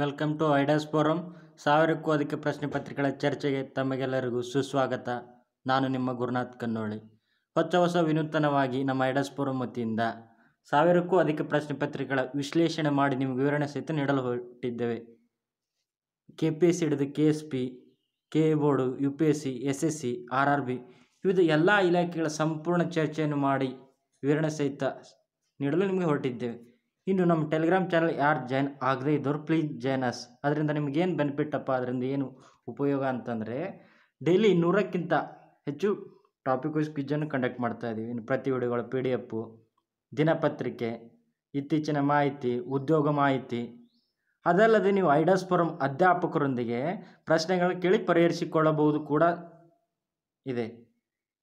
welcome to ಐಡಾಸ್ forum ಸಾವಿರಕ್ಕೂ ಅಧಿಕ ಪ್ರಶ್ನೆ ಪತ್ರಿಕೆಗಳ ಚರ್ಚೆಗೆ ತಮಗೆಲ್ಲರಿಗೂ ಸುಸ್ವಾಗತ ನಾನು ನಿಮ್ಮ ಗುರುನಾಥ್ ಕನ್ನೋಳಿ ಹೊಸ ಹೊಸ ವಿನೂತನವಾಗಿ ನಮ್ಮ ಐಡಾಸ್ ಫೋರಂ ವತಿಯಿಂದ ಸಾವಿರಕ್ಕೂ ಅಧಿಕ ಪ್ರಶ್ನೆ ಪತ್ರಿಕೆಗಳ ವಿಶ್ಲೇಷಣೆ ಮಾಡಿ ನಿಮಗೆ ವಿವರಣೆ ಸಹಿತ ನೀಡಲು ಹೊರಟಿದ್ದೇವೆ ಕೆ ಪಿ ಎಸ್ ಸಿ ಹಿಡಿದು K S P K A board U P S C S S C R R B ವಿವಿಧ ಎಲ್ಲ ಇಲಾಖೆಗಳ ಸಂಪೂರ್ಣ ಚರ್ಚೆಯನ್ನು ಮಾಡಿ ವಿವರಣೆ ಸಹಿತ ನೀಡಲು ನಿಮಗೆ ಹೊರಟಿದ್ದೇವೆ ಇನ್ನು ನಮ್ಮ ಟೆಲಿಗ್ರಾಮ್ ಚಾನಲ್ ಯಾರು ಜಾಯ್ನ್ ಆಗದೆ ಇದ್ದವ್ರು ಪ್ಲೀಸ್ ಜಾಯ್ನ್ ಅಸ್ ಅದರಿಂದ ಬೆನಿಫಿಟ್ ಬೆನಿಫಿಟ್ಟಪ್ಪ ಅದರಿಂದ ಏನು ಉಪಯೋಗ ಅಂತಂದರೆ ಡೈಲಿ ನೂರಕ್ಕಿಂತ ಹೆಚ್ಚು ಟಾಪಿಕ್ ವೈಸ್ ಕ್ವಿಜನ್ನು ಕಂಡಕ್ಟ್ ಮಾಡ್ತಾ ಇದ್ದೀವಿ ಇನ್ನು ಪ್ರತಿ ವಿಡಿಯೋಗಳು ಪಿ ಡಿ ಎಪ್ಪು ದಿನಪತ್ರಿಕೆ ಇತ್ತೀಚಿನ ಮಾಹಿತಿ ಉದ್ಯೋಗ ಮಾಹಿತಿ ಅದಲ್ಲದೆ ನೀವು ಐಡಾಸ್ ಫೋರಂ ಅಧ್ಯಾಪಕರೊಂದಿಗೆ ಪ್ರಶ್ನೆಗಳನ್ನು ಕೇಳಿ ಪರಿಹರಿಸಿಕೊಳ್ಳಬಹುದು ಕೂಡ ಇದೆ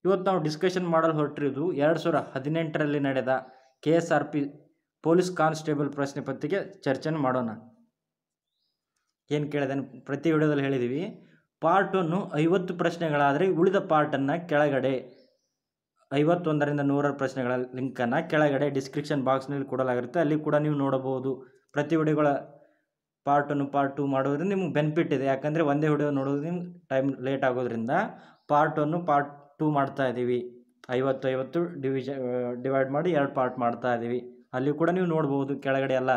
ಇವತ್ತು ನಾವು ಡಿಸ್ಕಷನ್ ಮಾಡಲು ಹೊರಟಿರೋದು ಎರಡು ಸಾವಿರ ಹದಿನೆಂಟರಲ್ಲಿ ನಡೆದ K S R P police constable ಪ್ರಶ್ನೆ ಪತ್ರಿಕೆ ಚರ್ಚೆನ ಮಾಡೋಣ ಏನು ಕೇಳಿದೆ ಪ್ರತಿ ವಿಡಿಯೋದಲ್ಲಿ ಹೇಳಿದ್ದೀವಿ ಪಾರ್ಟ್ ಐವತ್ತು ಪ್ರಶ್ನೆಗಳಾದರೆ ಉಳಿದ ಪಾರ್ಟನ್ನು ಕೆಳಗಡೆ ಐವತ್ತೊಂದರಿಂದ ನೂರರ ಪ್ರಶ್ನೆಗಳ ಲಿಂಕನ್ನು ಕೆಳಗಡೆ ಡಿಸ್ಕ್ರಿಪ್ಷನ್ ಬಾಕ್ಸ್ನಲ್ಲಿ ಕೊಡಲಾಗಿರುತ್ತೆ ಅಲ್ಲಿ ಕೂಡ ನೀವು ನೋಡಬಹುದು ಪ್ರತಿ ವಿಡಿಯೋಗಳ ಪಾರ್ಟ್ ಪಾರ್ಟ್ ಟು ಮಾಡೋದ್ರಿಂದ ನಿಮ್ಗೆ ಬೆನಿಫಿಟ್ ಇದೆ ಯಾಕಂದರೆ ಒಂದೇ ವಿಡಿಯೋ ನೋಡೋದ್ರಿಂದ ಟೈಮ್ ಲೇಟ್ ಆಗೋದ್ರಿಂದ ಪಾರ್ಟ್ ಒನ್ನು ಪಾರ್ಟ್ ಟು ಮಾಡ್ತಾ ಇದ್ದೀವಿ ಐವತ್ತು ಐವತ್ತು ಡಿವಿಜ ಡಿವೈಡ್ ಮಾಡಿ ಎರಡು ಪಾರ್ಟ್ ಮಾಡ್ತಾ ಇದ್ದೀವಿ ಅಲ್ಲಿ ಕೂಡ ನೀವು ನೋಡ್ಬೋದು ಕೆಳಗಡೆ ಎಲ್ಲ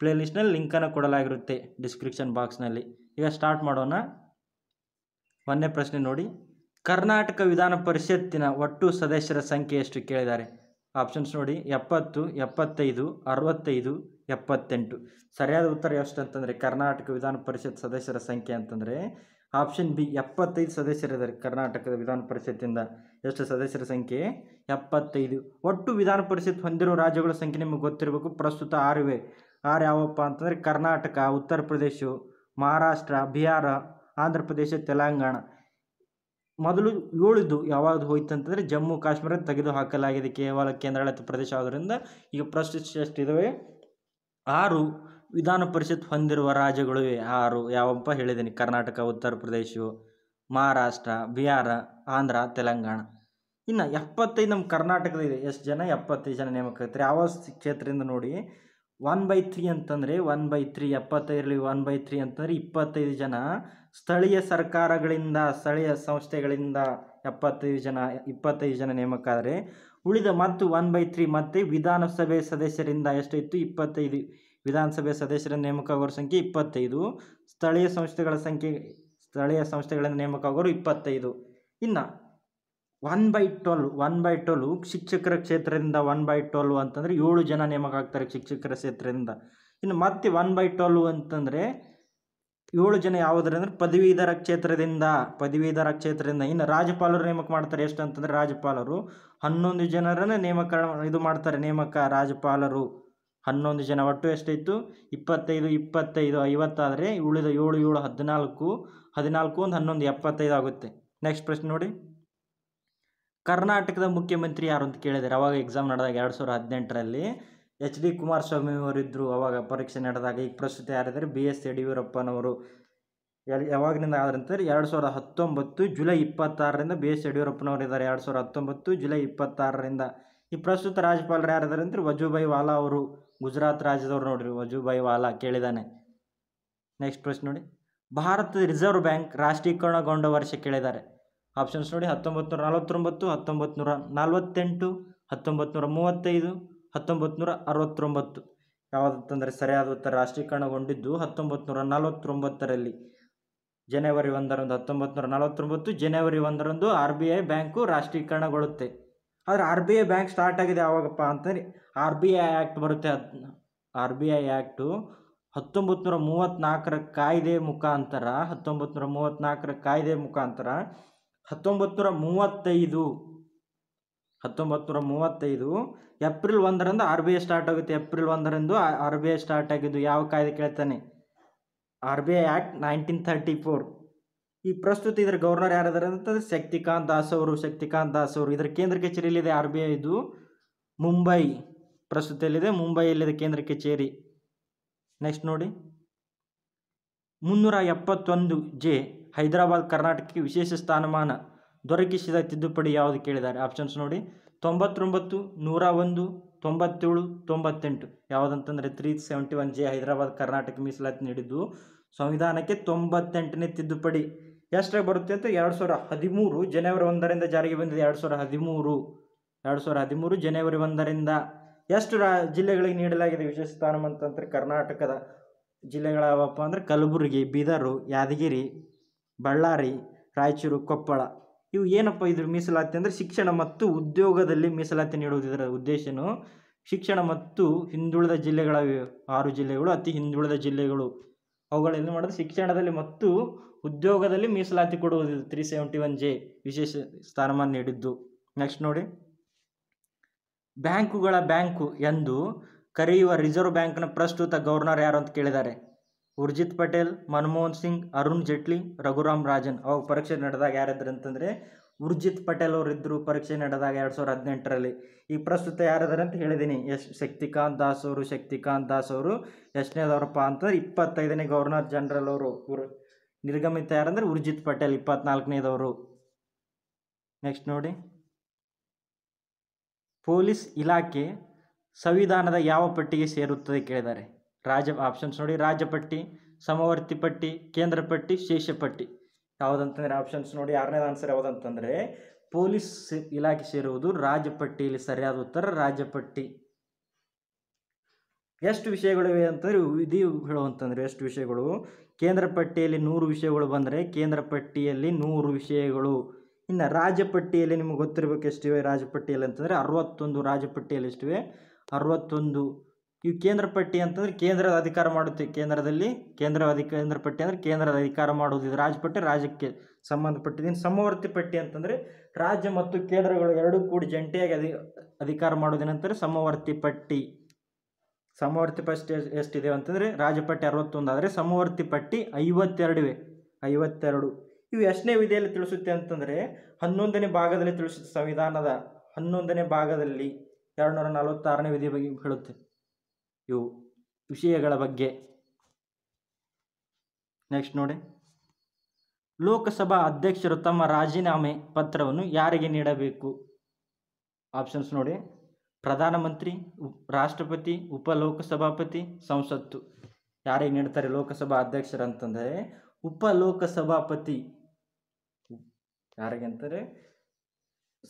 ಪ್ಲೇ ಲಿಂಕನ್ನು ಕೊಡಲಾಗಿರುತ್ತೆ ಡಿಸ್ಕ್ರಿಪ್ಷನ್ ಬಾಕ್ಸ್ನಲ್ಲಿ ಈಗ ಸ್ಟಾರ್ಟ್ ಮಾಡೋಣ ಒಂದನೇ ಪ್ರಶ್ನೆ ನೋಡಿ ಕರ್ನಾಟಕ ವಿಧಾನ ಪರಿಷತ್ತಿನ ಒಟ್ಟು ಸದಸ್ಯರ ಸಂಖ್ಯೆ ಎಷ್ಟು ಕೇಳಿದ್ದಾರೆ ಆಪ್ಷನ್ಸ್ ನೋಡಿ ಎಪ್ಪತ್ತು ಎಪ್ಪತ್ತೈದು ಅರವತ್ತೈದು ಎಪ್ಪತ್ತೆಂಟು ಸರಿಯಾದ ಉತ್ತರ ಎಷ್ಟು ಅಂತಂದರೆ ಕರ್ನಾಟಕ ವಿಧಾನ ಪರಿಷತ್ ಸದಸ್ಯರ ಸಂಖ್ಯೆ ಅಂತಂದರೆ ಆಪ್ಷನ್ ಬಿ ಎಪ್ಪತ್ತೈದು ಸದಸ್ಯರಿದ್ದಾರೆ ಕರ್ನಾಟಕದ ವಿಧಾನ ಪರಿಷತ್ತಿಂದ ಎಷ್ಟು ಸದಸ್ಯರ ಸಂಖ್ಯೆ ಎಪ್ಪತ್ತೈದು ಒಟ್ಟು ವಿಧಾನ ಪರಿಷತ್ ಹೊಂದಿರೋ ರಾಜ್ಯಗಳ ಸಂಖ್ಯೆ ನಿಮಗೆ ಗೊತ್ತಿರಬೇಕು ಪ್ರಸ್ತುತ ಆರು ಆರು ಯಾವಪ್ಪ ಅಂತಂದರೆ ಕರ್ನಾಟಕ ಉತ್ತರ ಪ್ರದೇಶ ಮಹಾರಾಷ್ಟ್ರ ಬಿಹಾರ ಆಂಧ್ರ ಪ್ರದೇಶ ತೆಲಂಗಾಣ ಮೊದಲು ಏಳಿದ್ದು ಯಾವಾಗ ಹೋಯ್ತು ಅಂತಂದರೆ ಜಮ್ಮು ಕಾಶ್ಮೀರ ತೆಗೆದು ಹಾಕಲಾಗಿದೆ ಕೇವಲ ಕೇಂದ್ರಾಡಳಿತ ಪ್ರದೇಶ ಆದ್ದರಿಂದ ಈಗ ಪ್ರಸ್ತುತ ಎಷ್ಟು ಆರು ವಿಧಾನ ಪರಿಷತ್ ಹೊಂದಿರುವ ರಾಜ್ಯಗಳು ಯಾರು ಯಾವಪ್ಪ ಹೇಳಿದ್ದೀನಿ ಕರ್ನಾಟಕ ಉತ್ತರ ಪ್ರದೇಶ ಮಹಾರಾಷ್ಟ್ರ ಬಿಹಾರ ಆಂಧ್ರ ತೆಲಂಗಾಣ ಇನ್ನು ಎಪ್ಪತ್ತೈದು ನಮ್ಮ ಕರ್ನಾಟಕದಿದೆ ಎಷ್ಟು ಜನ ಎಪ್ಪತ್ತೈದು ಜನ ನೇಮಕ ಆಗ್ತಾರೆ ಯಾವ ಕ್ಷೇತ್ರದಿಂದ ನೋಡಿ ಒನ್ ಬೈ ತ್ರೀ ಅಂತಂದರೆ ಒನ್ ಬೈ ತ್ರೀ ಎಪ್ಪತ್ತೈದರಲ್ಲಿ ಒನ್ ಬೈ ತ್ರೀ ಅಂತಂದರೆ ಇಪ್ಪತ್ತೈದು ಜನ ಸ್ಥಳೀಯ ಸರ್ಕಾರಗಳಿಂದ ಸ್ಥಳೀಯ ಸಂಸ್ಥೆಗಳಿಂದ ಎಪ್ಪತ್ತೈದು ಜನ ಇಪ್ಪತ್ತೈದು ಜನ ನೇಮಕ ಆದರೆ ಉಳಿದ ಮತ್ತು ಒನ್ ಬೈ ತ್ರೀ ಮತ್ತು ವಿಧಾನಸಭೆ ಸದಸ್ಯರಿಂದ ಎಷ್ಟೈತು ಇಪ್ಪತ್ತೈದು ವಿಧಾನಸಭೆ ಸದಸ್ಯರ ನೇಮಕವರ ಸಂಖ್ಯೆ ಇಪ್ಪತ್ತೈದು ಸ್ಥಳೀಯ ಸಂಸ್ಥೆಗಳ ಸಂಖ್ಯೆ ಸ್ಥಳೀಯ ಸಂಸ್ಥೆಗಳಿಂದ ನೇಮಕವರು ಇಪ್ಪತ್ತೈದು ಇನ್ನು one by twelve one by twelve ಶಿಕ್ಷಕರ ಕ್ಷೇತ್ರದಿಂದ ಒನ್ ಬೈ ಟ್ವೆಲ್ ಅಂತಂದರೆ ಏಳು ಜನ ನೇಮಕ ಆಗ್ತಾರೆ ಶಿಕ್ಷಕರ ಕ್ಷೇತ್ರದಿಂದ ಇನ್ನು ಮತ್ತೆ ಒನ್ ಬೈ ಟ್ವೆಲ್ ಅಂತಂದರೆ ಏಳು ಜನ ಯಾವುದರಂದ್ರೆ ಪದವೀಧರ ಕ್ಷೇತ್ರದಿಂದ ಪದವೀಧರ ಕ್ಷೇತ್ರದಿಂದ ಇನ್ನು ರಾಜ್ಯಪಾಲರು ನೇಮಕ ಮಾಡ್ತಾರೆ ಎಷ್ಟು ಅಂತಂದರೆ ರಾಜ್ಯಪಾಲರು ಹನ್ನೊಂದು ಜನರನ್ನು ನೇಮಕ ಇದು ಮಾಡ್ತಾರೆ ನೇಮಕ ರಾಜ್ಯಪಾಲರು ಹನ್ನೊಂದು ಜನ ಒಟ್ಟು ಎಷ್ಟಿತ್ತು ಇಪ್ಪತ್ತೈದು ಇಪ್ಪತ್ತೈದು ಐವತ್ತಾದರೆ ಉಳಿದ ಏಳು ಏಳು ಹದಿನಾಲ್ಕು ಹದಿನಾಲ್ಕು ಒಂದು ಹನ್ನೊಂದು ಎಪ್ಪತ್ತೈದು ಆಗುತ್ತೆ ನೆಕ್ಸ್ಟ್ ಪ್ರಶ್ನೆ ನೋಡಿ ಕರ್ನಾಟಕದ ಮುಖ್ಯಮಂತ್ರಿ ಯಾರು ಅಂತ ಕೇಳಿದ್ದಾರೆ ಅವಾಗ ಎಕ್ಸಾಮ್ ನಡೆದಾಗ ಎರಡು ಸಾವಿರದ ಹದಿನೆಂಟರಲ್ಲಿ ಎಚ್ ಡಿ ಕುಮಾರಸ್ವಾಮಿ ಅವರಿದ್ದರು ಅವಾಗ ಪರೀಕ್ಷೆ ನಡೆದಾಗ ಈಗ ಪ್ರಸ್ತುತ ಯಾರಿದ್ದಾರೆ ಬಿ ಎಸ್ ಯಡಿಯೂರಪ್ಪನವರು ಎಲ್ಲಿ ಯಾವಾಗಿನಿಂದ ಆದ್ರಂತ ಎರಡು ಸಾವಿರದ ಹತ್ತೊಂಬತ್ತು ಜುಲೈ ಇಪ್ಪತ್ತಾರರಿಂದ ಬಿ ಎಸ್ ಯಡಿಯೂರಪ್ಪನವರು ಇದ್ದಾರೆ ಎರಡು ಸಾವಿರದ ಹತ್ತೊಂಬತ್ತು ಜುಲೈ ಇಪ್ಪತ್ತಾರರಿಂದ ಈ ಪ್ರಸ್ತುತ ರಾಜ್ಯಪಾಲರು ಯಾರಿದ್ದಾರೆ ಅಂದರೆ ವಜೂಭಾಯಿ ವಾಲಾ ಅವರು ಗುಜರಾತ್ ರಾಜ್ಯದವ್ರು ನೋಡ್ರಿ ವಜುಭಾಯಿ ವಾಲಾ ಕೇಳಿದಾನೆ ನೆಕ್ಸ್ಟ್ ಪ್ರಶ್ನೆ ನೋಡಿ ಭಾರತದ ರಿಸರ್ವ್ ಬ್ಯಾಂಕ್ ರಾಷ್ಟ್ರೀಕರಣಗೊಂಡ ವರ್ಷ ಕೇಳಿದ್ದಾರೆ ಆಪ್ಷನ್ಸ್ ನೋಡಿ ಹತ್ತೊಂಬತ್ತು ನೂರ ನಲವತ್ತೊಂಬತ್ತು ಹತ್ತೊಂಬತ್ತು ನೂರ ನಲ್ವತ್ತೆಂಟು ಹತ್ತೊಂಬತ್ತು ನೂರ ಮೂವತ್ತೈದು ಹತ್ತೊಂಬತ್ತು ನೂರ ಅರವತ್ತೊಂಬತ್ತು ಯಾವುದಂತಂದರೆ ಸರಿಯಾದ ಉತ್ತರ ರಾಷ್ಟ್ರೀಕರಣಗೊಂಡಿದ್ದು ಹತ್ತೊಂಬತ್ತು ನೂರ ನಲವತ್ತೊಂಬತ್ತರಲ್ಲಿ ಜನವರಿ ಒಂದರಂದು ಹತ್ತೊಂಬತ್ತು ನೂರ ನಲವತ್ತೊಂಬತ್ತು ಜನವರಿ ಒಂದರಂದು ಆರ್ ಬಿ ಐ ಬ್ಯಾಂಕು ರಾಷ್ಟ್ರೀಕರಣಗೊಳ್ಳುತ್ತೆ ಆದರೆ R B I bank start ಆಗಿದೆ ಯಾವಾಗಪ್ಪ ಅಂತಂದ್ರೆ ಆರ್ ಬಿ ಐ ಆ್ಯಕ್ಟ್ ಬರುತ್ತೆ ಅದನ್ನ ಆರ್ ಬಿ ಐ ಆ್ಯಕ್ಟು ಹತ್ತೊಂಬತ್ತು ನೂರ ಮೂವತ್ತ್ನಾಲ್ಕರ ಕಾಯ್ದೆ ಮುಖಾಂತರ ಹತ್ತೊಂಬತ್ತು ನೂರ ಮೂವತ್ತ್ನಾಲ್ಕರ ಕಾಯ್ದೆ ಮುಖಾಂತರ ಹತ್ತೊಂಬತ್ತು ನೂರ ಮೂವತ್ತೈದು ಹತ್ತೊಂಬತ್ತು ನೂರ ಮೂವತ್ತೈದು ಏಪ್ರಿಲ್ ಒಂದರಂದು ಆರ್ ಬಿ ಐ ಸ್ಟಾರ್ಟ್ ಆಗುತ್ತೆ ಏಪ್ರಿಲ್ ಒಂದರಂದು ಆರ್ ಬಿ ಐ ಸ್ಟಾರ್ಟ್ ಆಗಿದ್ದು ಯಾವ ಕಾಯ್ದೆ ಕೇಳ್ತಾನೆ R B I act nineteen thirty four ಈ ಪ್ರಸ್ತುತ ಇದರ ಗವರ್ನರ್ ಯಾರಿದ್ದಾರೆ ಅಂತಂದ್ರೆ ಶಕ್ತಿಕಾಂತ್ ದಾಸ್ ಅವರು ಶಕ್ತಿಕಾಂತ್ ದಾಸ್ ಅವರು ಇದರ ಕೇಂದ್ರ ಕಚೇರಿಯಲ್ಲಿದೆ ಆರ್ ಬಿ ಐ ಇದು ಮುಂಬೈ ಪ್ರಸ್ತುತ ಎಲ್ಲಿದೆ ಮುಂಬೈಯಲ್ಲಿದೆ ಕೇಂದ್ರ ಕಚೇರಿ ನೆಕ್ಸ್ಟ್ ನೋಡಿ ಮುನ್ನೂರ ಎಪ್ಪತ್ತೊಂದು ಜೆ ಹೈದರಾಬಾದ್ ಕರ್ನಾಟಕಕ್ಕೆ ವಿಶೇಷ ಸ್ಥಾನಮಾನ ದೊರಕಿಸಿದ ತಿದ್ದುಪಡಿ ಯಾವುದು ಕೇಳಿದ್ದಾರೆ ಆಪ್ಷನ್ಸ್ ನೋಡಿ ತೊಂಬತ್ತೊಂಬತ್ತು ನೂರ ಒಂದು ತೊಂಬತ್ತೇಳು ತೊಂಬತ್ತೆಂಟು ಯಾವುದಂತಂದರೆ three seventy one J Hyderabad Karnataka ಮೀಸಲಾತಿ ನೀಡಿದ್ದು ಸಂವಿಧಾನಕ್ಕೆ ತೊಂಬತ್ತೆಂಟನೇ ತಿದ್ದುಪಡಿ ಎಷ್ಟಾಗಿ ಬರುತ್ತೆ ಅಂತ ಎರಡು ಸಾವಿರ ಹದಿಮೂರು ಜನವರಿ ಒಂದರಿಂದ ಜಾರಿಗೆ ಬಂದಿದೆ ಎರಡು ಸಾವಿರ ಹದಿಮೂರು ಎರಡು ಸಾವಿರ ಹದಿಮೂರು ಜನವರಿ ಒಂದರಿಂದ ಎಷ್ಟು ರಾ ಜಿಲ್ಲೆಗಳಿಗೆ ನೀಡಲಾಗಿದೆ ವಿಶೇಷ ಸ್ಥಾನಮಾನ ಕರ್ನಾಟಕದ ಜಿಲ್ಲೆಗಳಾವಪ್ಪ ಅಂದರೆ ಕಲಬುರಗಿ ಬೀದರು ಯಾದಗಿರಿ ಬಳ್ಳಾರಿ ರಾಯಚೂರು ಕೊಪ್ಪಳ ಇವು ಏನಪ್ಪ ಇದ್ರ ಮೀಸಲಾತಿ ಅಂದರೆ ಶಿಕ್ಷಣ ಮತ್ತು ಉದ್ಯೋಗದಲ್ಲಿ ಮೀಸಲಾತಿ ನೀಡುವುದರ ಉದ್ದೇಶನು ಶಿಕ್ಷಣ ಮತ್ತು ಹಿಂದುಳಿದ ಜಿಲ್ಲೆಗಳ ಆರು ಜಿಲ್ಲೆಗಳು ಅತಿ ಹಿಂದುಳಿದ ಜಿಲ್ಲೆಗಳು ಏನು ಮಾಡೋದು ಶಿಕ್ಷಣದಲ್ಲಿ ಮತ್ತು ಉದ್ಯೋಗದಲ್ಲಿ ಮೀಸಲಾತಿ ಕೊಡುವುದಿಲ್ಲ ತ್ರೀ ಸೆವೆಂಟಿ ಒನ್ ಜೆ ವಿಶೇಷ ಸ್ಥಾನಮಾನ ನೀಡಿದ್ದು ನೆಕ್ಸ್ಟ್ ನೋಡಿ ಬ್ಯಾಂಕುಗಳ ಬ್ಯಾಂಕು ಎಂದು ಕರೆಯುವ ರಿಸರ್ವ್ ಬ್ಯಾಂಕ್ನ ಪ್ರಸ್ತುತ ಗವರ್ನರ್ ಯಾರು ಅಂತ ಕೇಳಿದ್ದಾರೆ ಉರ್ಜಿತ್ ಪಟೇಲ್ ಮನಮೋಹನ್ ಸಿಂಗ್ ಅರುಣ್ ಜೇಟ್ಲಿ ರಘುರಾಮ್ ರಾಜನ್ ಅವಾಗ ಪರೀಕ್ಷೆ ನಡೆದಾಗ ಯಾರಿದ್ರು ಅಂತಂದರೆ ಉರ್ಜಿತ್ ಪಟೇಲ್ ಅವರು ಇದ್ದರು ಪರೀಕ್ಷೆ ನಡೆದಾಗ ಎರಡು ಸಾವಿರದ ಹದಿನೆಂಟರಲ್ಲಿ ಈಗ ಪ್ರಸ್ತುತ ಯಾರಿದ್ದಾರೆ ಅಂತ ಹೇಳಿದ್ದೀನಿ ಎಸ್ ಶಕ್ತಿಕಾಂತ್ ದಾಸ್ ಅವರು ಶಕ್ತಿಕಾಂತ್ ದಾಸ್ ಅವರು ಎಷ್ಟನೇದವ್ರಪ್ಪ ಅಂತಂದ್ರೆ ಇಪ್ಪತ್ತೈದನೇ ಗವರ್ನರ್ ಜನರಲ್ ಅವರು ನಿರ್ಗಮಿತ ಯಾರಂದ್ರೆ ಉರ್ಜಿತ್ ಪಟೇಲ್ ಇಪ್ಪತ್ನಾಲ್ಕನೇದವರು ನೆಕ್ಸ್ಟ್ ನೋಡಿ ಪೊಲೀಸ್ ಇಲಾಖೆ ಸಂವಿಧಾನದ ಯಾವ ಪಟ್ಟಿಗೆ ಸೇರುತ್ತದೆ ಕೇಳಿದ್ದಾರೆ ರಾಜ ಆಪ್ಷನ್ಸ್ ನೋಡಿ ರಾಜಪಟ್ಟಿ ಸಮವರ್ತಿ ಪಟ್ಟಿ ಕೇಂದ್ರ ಪಟ್ಟಿ ಶೇಷ ಪಟ್ಟಿ ಯಾವುದಂತಂದರೆ ಆಪ್ಷನ್ಸ್ ನೋಡಿ ಆರನೇದು ಆನ್ಸರ್ ಯಾವುದಂತಂದರೆ ಪೊಲೀಸ್ ಇಲಾಖೆ ಸೇರುವುದು ರಾಜ್ಯಪಟ್ಟಿಯಲ್ಲಿ ಸರಿಯಾದ ಉತ್ತರ ರಾಜ್ಯಪಟ್ಟಿ ಎಷ್ಟು ವಿಷಯಗಳಿವೆ ಅಂತಂದರೆ ವಿಧಿ ಹೇಳುವಂತಂದರೆ ಎಷ್ಟು ವಿಷಯಗಳು ಕೇಂದ್ರ ಪಟ್ಟಿಯಲ್ಲಿ ನೂರು ವಿಷಯಗಳು ಬಂದರೆ ಕೇಂದ್ರ ಪಟ್ಟಿಯಲ್ಲಿ ನೂರು ವಿಷಯಗಳು ಇನ್ನು ರಾಜ್ಯಪಟ್ಟಿಯಲ್ಲಿ ನಿಮ್ಗೆ ನಿಮಗೆ ಗೊತ್ತಿರಬೇಕು ಎಷ್ಟಿವೆ ರಾಜ್ಯ ಅಂತಂದರೆ ಅರವತ್ತೊಂದು ರಾಜ್ಯಪಟ್ಟಿಯಲ್ಲಿ ಎಷ್ಟಿವೆ ಅರವತ್ತೊಂದು ಇವು ಕೇಂದ್ರ ಪಟ್ಟಿ ಅಂತಂದ್ರೆ ಕೇಂದ್ರದ ಅಧಿಕಾರ ಮಾಡುತ್ತೆ ಕೇಂದ್ರದಲ್ಲಿ ಕೇಂದ್ರ ಅಧಿಕ ಕೇಂದ್ರ ಪಟ್ಟಿ ಅಂದ್ರೆ ಕೇಂದ್ರದ ಅಧಿಕಾರ ಮಾಡೋದು ಇದು ರಾಜಪಟ್ಟಿ ರಾಜ್ಯಕ್ಕೆ ಸಂಬಂಧಪಟ್ಟಿದೆ ಸಮವರ್ತಿ ಪಟ್ಟಿ ಅಂತಂದರೆ ರಾಜ್ಯ ಮತ್ತು ಕೇಂದ್ರಗಳು ಎರಡೂ ಕೂಡಿ ಜಂಟಿಯಾಗಿ ಅಧಿ ಅಧಿಕಾರ ಮಾಡುವುದೇನಂತಂದ್ರೆ ಸಮವರ್ತಿ ಪಟ್ಟಿ ಸಮವರ್ತಿ ಪಟ್ಟಿ ಎಷ್ಟಿದೆ ಅಂತಂದ್ರೆ ರಾಜಪಟ್ಟಿ ಅರವತ್ತೊಂದು ಆದರೆ ಸಮವರ್ತಿ ಪಟ್ಟಿ ಐವತ್ತೆರಡು ಐವತ್ತೆರಡು ಇವು ಎಷ್ಟನೇ ವಿಧಿಯಲ್ಲಿ ತಿಳಿಸುತ್ತೆ ಅಂತಂದರೆ ಹನ್ನೊಂದನೇ ಭಾಗದಲ್ಲಿ ತಿಳಿಸುತ್ತೆ ಸಂವಿಧಾನದ ಹನ್ನೊಂದನೇ ಭಾಗದಲ್ಲಿ ಎರಡು ನೂರ ನಲವತ್ತಾರನೇ ವಿಧಿ ಬಗ್ಗೆ ಹೇಳುತ್ತೆ ಇವು ವಿಷಯಗಳ ಬಗ್ಗೆ ನೆಕ್ಸ್ಟ್ ನೋಡಿ ಲೋಕಸಭಾ ಅಧ್ಯಕ್ಷರು ತಮ್ಮ ರಾಜೀನಾಮೆ ಪತ್ರವನ್ನು ಯಾರಿಗೆ ನೀಡಬೇಕು ಆಪ್ಷನ್ಸ್ ನೋಡಿ ಪ್ರಧಾನಮಂತ್ರಿ ರಾಷ್ಟ್ರಪತಿ ಉಪ ಲೋಕಸಭಾಪತಿ ಸಂಸತ್ತು ಯಾರಿಗೆ ನೀಡ್ತಾರೆ ಲೋಕಸಭಾ ಅಧ್ಯಕ್ಷರು ಅಂತಂದರೆ ಉಪ ಲೋಕಸಭಾಪತಿ ಯಾರಿಗೆ ಅಂತಾರೆ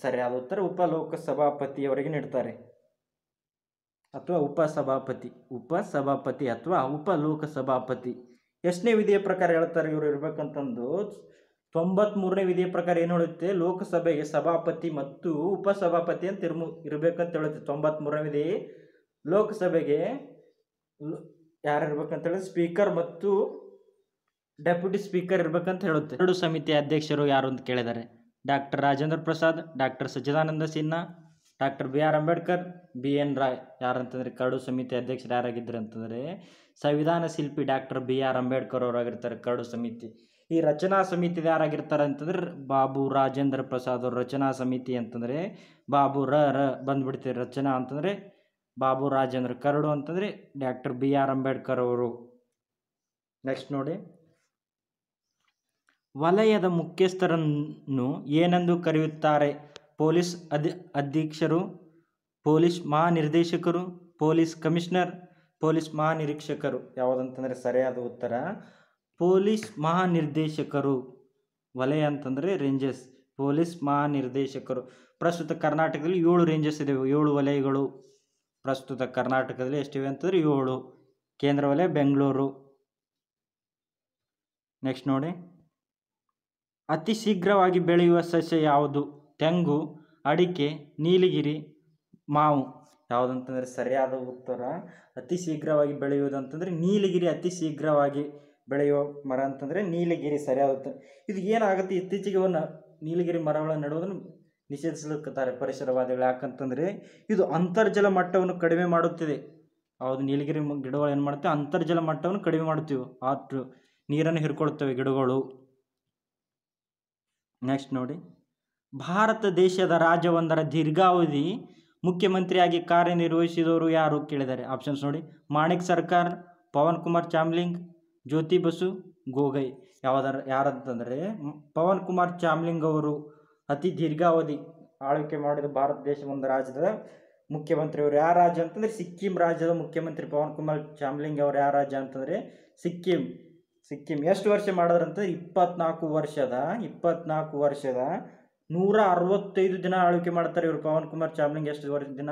ಸರಿಯಾದ ಉತ್ತರ ಉಪ ಲೋಕಸಭಾಪತಿಯವರಿಗೆ ನೀಡ್ತಾರೆ ಅಥವಾ ಉಪಸಭಾಪತಿ ಉಪಸಭಾಪತಿ ಅಥವಾ ಉಪ ಲೋಕಸಭಾಪತಿ ಎಷ್ಟನೇ ವಿಧಿಯ ಪ್ರಕಾರ ಹೇಳ್ತಾರೆ ಇವರು ಇರಬೇಕಂತಂದು ತೊಂಬತ್ಮೂರನೇ ವಿಧಿಯ ಪ್ರಕಾರ ಏನು ಹೇಳುತ್ತೆ ಲೋಕಸಭೆಗೆ ಸಭಾಪತಿ ಮತ್ತು ಉಪಸಭಾಪತಿ ಅಂತ ಇರ್ಮು ಇರಬೇಕಂತ ಹೇಳುತ್ತೆ ತೊಂಬತ್ಮೂರನೇ ವಿಧಿ ಲೋಕಸಭೆಗೆ ಯಾರು ಇರ್ಬೇಕಂತ ಹೇಳಿದ್ರೆ ಸ್ಪೀಕರ್ ಮತ್ತು ಡೆಪ್ಯೂಟಿ ಸ್ಪೀಕರ್ ಇರ್ಬೇಕಂತ ಹೇಳುತ್ತೆ ಎರಡು ಸಮಿತಿಯ ಅಧ್ಯಕ್ಷರು ಯಾರು ಅಂತ ಕೇಳಿದ್ದಾರೆ doctor Rajendra Prasad doctor Sachchidananda Sinha doctor B R Ambedkar B N Roy ಯಾರಂತಂದ್ರೆ ಕರಡು ಸಮಿತಿ ಅಧ್ಯಕ್ಷರು ಯಾರಾಗಿದ್ದರು ಅಂತಂದರೆ ಸಂವಿಧಾನ ಶಿಲ್ಪಿ ಡಾಕ್ಟರ್ ಬಿ ಆರ್ ಅಂಬೇಡ್ಕರ್ ಅವರಾಗಿರ್ತಾರೆ ಕರಡು ಸಮಿತಿ ಈ ರಚನಾ ಸಮಿತಿ ಯಾರಾಗಿರ್ತಾರೆ ಅಂತಂದ್ರೆ ಬಾಬು ರಾಜೇಂದ್ರ ಪ್ರಸಾದ್ ಅವರು ರಚನಾ ಸಮಿತಿ ಅಂತಂದರೆ ಬಾಬು ರ ರ ಬಂದ್ಬಿಡ್ತೀವಿ ರಚನಾ ಅಂತಂದರೆ ಬಾಬು ರಾಜೇಂದ್ರ ಕರಡು ಅಂತಂದರೆ ಡಾಕ್ಟರ್ ಬಿ ಆರ್ ಅಂಬೇಡ್ಕರ್ ಅವರು ನೆಕ್ಸ್ಟ್ ನೋಡಿ ವಲಯದ ಮುಖ್ಯಸ್ಥರನ್ನು ಏನೆಂದು ಕರೆಯುತ್ತಾರೆ ಪೊಲೀಸ್ ಅಧಿ ಅಧೀಕ್ಷರು ಪೊಲೀಸ್ ಮಹಾನಿರ್ದೇಶಕರು ಪೊಲೀಸ್ ಕಮಿಷನರ್ ಪೊಲೀಸ್ ಮಹಾನಿರೀಕ್ಷಕರು ಯಾವುದಂತಂದರೆ ಸರಿಯಾದ ಉತ್ತರ ಪೊಲೀಸ್ ಮಹಾನಿರ್ದೇಶಕರು ವಲಯ ಅಂತಂದರೆ ರೇಂಜಸ್ ಪೊಲೀಸ್ ಮಹಾನಿರ್ದೇಶಕರು ಪ್ರಸ್ತುತ ಕರ್ನಾಟಕದಲ್ಲಿ ಏಳು ರೇಂಜಸ್ ಇದೆ ಏಳು ವಲಯಗಳು ಪ್ರಸ್ತುತ ಕರ್ನಾಟಕದಲ್ಲಿ ಎಷ್ಟಿವೆ ಅಂತಂದರೆ ಏಳು ಕೇಂದ್ರ ವಲಯ ಬೆಂಗಳೂರು ನೆಕ್ಸ್ಟ್ ನೋಡಿ ಅತಿ ಶೀಘ್ರವಾಗಿ ಬೆಳೆಯುವ ಸಸ್ಯ ಯಾವುದು ತೆಂಗು ಅಡಿಕೆ ನೀಲಗಿರಿ ಮಾವು ಯಾವುದಂತಂದರೆ ಸರಿಯಾದ ಉತ್ತರ ಅತಿ ಶೀಘ್ರವಾಗಿ ಬೆಳೆಯುವುದಂತಂದರೆ ನೀಲಗಿರಿ ಅತಿ ಶೀಘ್ರವಾಗಿ ಬೆಳೆಯುವ ಮರ ಅಂತಂದರೆ ನೀಲಗಿರಿ ಸರಿಯಾದ ಉತ್ತರ ಇದು ಏನಾಗುತ್ತೆ ಇತ್ತೀಚೆಗೆ ಒಂದು ನೀಲಗಿರಿ ಮರಗಳನ್ನು ನೆಡುವುದನ್ನು ನಿಷೇಧಿಸಲುತ್ತಾರೆ ಪರಿಸರವಾದಿಗಳು ಯಾಕಂತಂದರೆ ಇದು ಅಂತರ್ಜಲ ಮಟ್ಟವನ್ನು ಕಡಿಮೆ ಮಾಡುತ್ತಿದೆ ಹೌದು ನೀಲಗಿರಿ ಗಿಡಗಳು ಏನು ಮಾಡುತ್ತೆ ಅಂತರ್ಜಲ ಮಟ್ಟವನ್ನು ಕಡಿಮೆ ಮಾಡುತ್ತೀವಿ ಆ ನೀರನ್ನು ಹಿರ್ಕೊಳ್ತವೆ ಗಿಡಗಳು ನೆಕ್ಸ್ಟ್ ನೋಡಿ ಭಾರತ ದೇಶದ ರಾಜ್ಯವೊಂದರ ದೀರ್ಘಾವಧಿ ಮುಖ್ಯಮಂತ್ರಿಯಾಗಿ ಕಾರ್ಯನಿರ್ವಹಿಸಿದವರು ಯಾರು ಕೇಳಿದ್ದಾರೆ ಆಪ್ಷನ್ಸ್ ನೋಡಿ ಮಾಣಿಕ್ ಸರ್ಕಾರ್ ಪವನ್ ಕುಮಾರ್ ಚಾಮ್ಲಿಂಗ್ ಜ್ಯೋತಿ ಬಸು ಗೋಗೊಯ್ ಯಾರು ಯಾರಂತಂದರೆ ಪವನ್ ಕುಮಾರ್ ಚಾಮ್ಲಿಂಗ್ ಅವರು ಅತಿ ದೀರ್ಘಾವಧಿ ಆಳ್ವಿಕೆ ಮಾಡಿದ ಭಾರತ ದೇಶ ಒಂದು ರಾಜ್ಯದ ಮುಖ್ಯಮಂತ್ರಿ ಅವರು ರಾಜ್ಯ ಅಂತಂದರೆ ಸಿಕ್ಕಿಂ ರಾಜ್ಯದ ಮುಖ್ಯಮಂತ್ರಿ ಪವನ್ ಕುಮಾರ್ ಚಾಮ್ಲಿಂಗ್ ಅವರು ಯಾರ ರಾಜ್ಯ ಅಂತಂದರೆ ಸಿಕ್ಕಿಂ ಸಿಕ್ಕಿಂ ಎಷ್ಟು ವರ್ಷ ಮಾಡಿದ್ರಂತ ಇಪ್ಪತ್ನಾಲ್ಕು ವರ್ಷದ ಇಪ್ಪತ್ನಾಲ್ಕು ವರ್ಷದ ನೂರ ಅರವತ್ತೈದು ದಿನ ಆಳ್ವಿಕೆ ಮಾಡ್ತಾರೆ ಇವರು ಪವನ್ ಕುಮಾರ್ ಚಾಮ್ಲಿಂಗ್ ಎಷ್ಟು ವರ್ಷ ದಿನ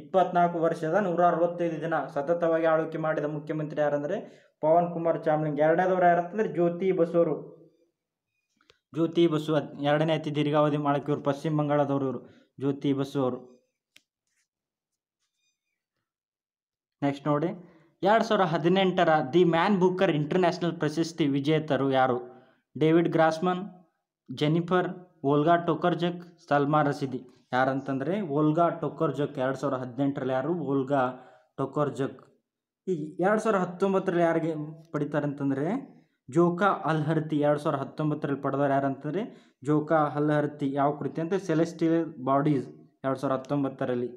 ಇಪ್ಪತ್ನಾಲ್ಕು ವರ್ಷದ ನೂರ ಅರವತ್ತೈದು ದಿನ ಸತತವಾಗಿ ಆಳ್ವಿಕೆ ಮಾಡಿದ ಮುಖ್ಯಮಂತ್ರಿ ಯಾರಂದ್ರೆ ಪವನ್ ಕುಮಾರ್ ಚಾಮ್ಲಿಂಗ್ ಎರಡನೇದವರು ಯಾರಂತಂದ್ರೆ ಜ್ಯೋತಿ ಬಸವರು ಜ್ಯೋತಿ ಬಸು ಎರಡನೇ ಅತಿ ದೀರ್ಘಾವಧಿ ಮಾಡಕ್ಕೆ ಇವರು ಪಶ್ಚಿಮ ಬಂಗಾಳದವರು ಇವರು ಜ್ಯೋತಿ ಬಸು ಅವರು ನೆಕ್ಸ್ಟ್ ನೋಡಿ ಎರಡು ಸಾವಿರ ಹದಿನೆಂಟರ ದಿ ಮ್ಯಾನ್ ಬುಕ್ಕರ್ ಇಂಟರ್ನ್ಯಾಷನಲ್ ಪ್ರಶಸ್ತಿ ವಿಜೇತರು ಯಾರು ಡೇವಿಡ್ ಗ್ರಾಸ್ಮನ್ ಜೆನಿಫರ್ ಓಲ್ಗಾ ಜಕ್ ಸಲ್ಮಾ ರಸೀದಿ ಯಾರಂತಂದರೆ ಓಲ್ಗಾ ಜಕ್ ಎರಡು ಸಾವಿರದ ಹದಿನೆಂಟರಲ್ಲಿ ಯಾರು ಓಲ್ಗಾ ಜಕ್ ಈ ಎರಡು ಸಾವಿರದ ಹತ್ತೊಂಬತ್ತರಲ್ಲಿ ಯಾರಿಗೆ ಪಡಿತಾರೆ ಅಂತಂದರೆ ಜೋಕಾ ಅಲ್ಹರ್ತಿ ಎರಡು ಸಾವಿರ ಹತ್ತೊಂಬತ್ತರಲ್ಲಿ ಪಡೆದವ್ರು ಯಾರಂತಂದರೆ ಜೋಕಾ ಅಲ್ಹರ್ತಿ ಯಾವ ಕೃತಿ ಅಂತ ಸೆಲೆಸ್ಟಿಯಲ್ ಬಾಡೀಸ್ ಎರಡು ಸಾವಿರದ ಹತ್ತೊಂಬತ್ತರಲ್ಲಿ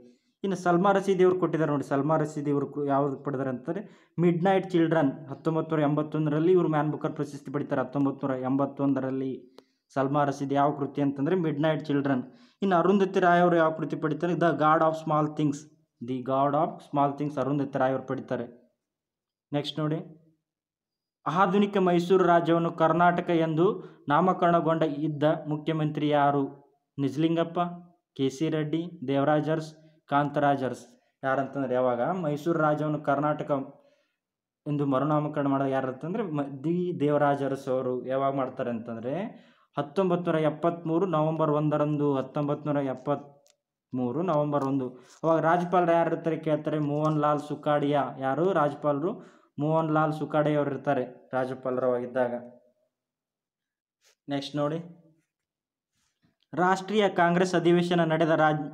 ಇನ್ನು ಸಲ್ಮಾ ರಸೀದಿ ಅವರು ಕೊಟ್ಟಿದ್ದಾರೆ ನೋಡಿ ಸಲ್ಮಾ ರಸೀದಿ ಅವರು ಯಾವ್ದು ಪಡೆದಾರೆ ಅಂತಂದರೆ ಮಿಡ್ ನೈಟ್ ಚಿಲ್ಡ್ರನ್ ಹತ್ತೊಂಬತ್ತು ನೂರ ಎಂಬತ್ತೊಂದರಲ್ಲಿ ಇವರು ಮ್ಯಾನ್ ಬುಕ್ಕರ್ ಪ್ರಶಸ್ತಿ ಪಡಿತಾರೆ ಹತ್ತೊಂಬತ್ತು ನೂರ ಎಂಬತ್ತೊಂದರಲ್ಲಿ ಸಲ್ಮಾ ರಶೀದ್ ಯಾವ ಕೃತಿ ಅಂತಂದರೆ ಮಿಡ್ ನೈಟ್ ಚಿಲ್ಡ್ರನ್ ಇನ್ನು ಅರುಂಧತಿ ರಾಯ್ ಅವರು ಯಾವ ಕೃತಿ ಪಡಿತಾರೆ the God of Small Things the God of Small Things Arundhati Roy ಅವರು ಪಡಿತಾರೆ ನೆಕ್ಸ್ಟ್ ನೋಡಿ ಆಧುನಿಕ ಮೈಸೂರು ರಾಜ್ಯವನ್ನು ಕರ್ನಾಟಕ ಎಂದು ನಾಮಕರಣಗೊಂಡ ಇದ್ದ ಮುಖ್ಯಮಂತ್ರಿ ಯಾರು ನಿಜಲಿಂಗಪ್ಪ ಕೆ ಸಿ ರೆಡ್ಡಿ ದೇವರಾಜರ್ಸ್ ಕಾಂತರಾಜರ್ಸ್ ಅಂತಂದ್ರೆ ಯಾವಾಗ ಮೈಸೂರು ರಾಜ್ಯವನ್ನು ಕರ್ನಾಟಕ ಎಂದು ಮರುನಾಮಕರಣ ಮಾಡೋದು ಯಾರಂತಂದರೆ ಮ ದಿ ದೇವರಾಜರಸ್ ಅವರು ಯಾವಾಗ ಮಾಡ್ತಾರೆ ಅಂತಂದರೆ ಹತ್ತೊಂಬತ್ತು ನೂರ ಎಪ್ಪತ್ತ್ಮೂರು ನವಂಬರ್ ಒಂದರಂದು ಹತ್ತೊಂಬತ್ತು ನೂರ ಎಪ್ಪತ್ತ್ಮೂರು ನವಂಬರ್ ಒಂದು ಅವಾಗ ರಾಜ್ಯಪಾಲರು ಯಾರು ಇರ್ತಾರೆ ಕೇಳ್ತಾರೆ ಮೋಹನ್ ಲಾಲ್ ಸುಖಾಡಿಯಾ ಯಾರು ರಾಜ್ಯಪಾಲರು ಮೋಹನ್ ಲಾಲ್ ಸುಖಾಡಿಯವರು ಇರ್ತಾರೆ ರಾಜ್ಯಪಾಲರವಾಗಿದ್ದಾಗ ನೆಕ್ಸ್ಟ್ ನೋಡಿ ರಾಷ್ಟ್ರೀಯ ಕಾಂಗ್ರೆಸ್ ಅಧಿವೇಶನ ನಡೆದ ರಾಜ್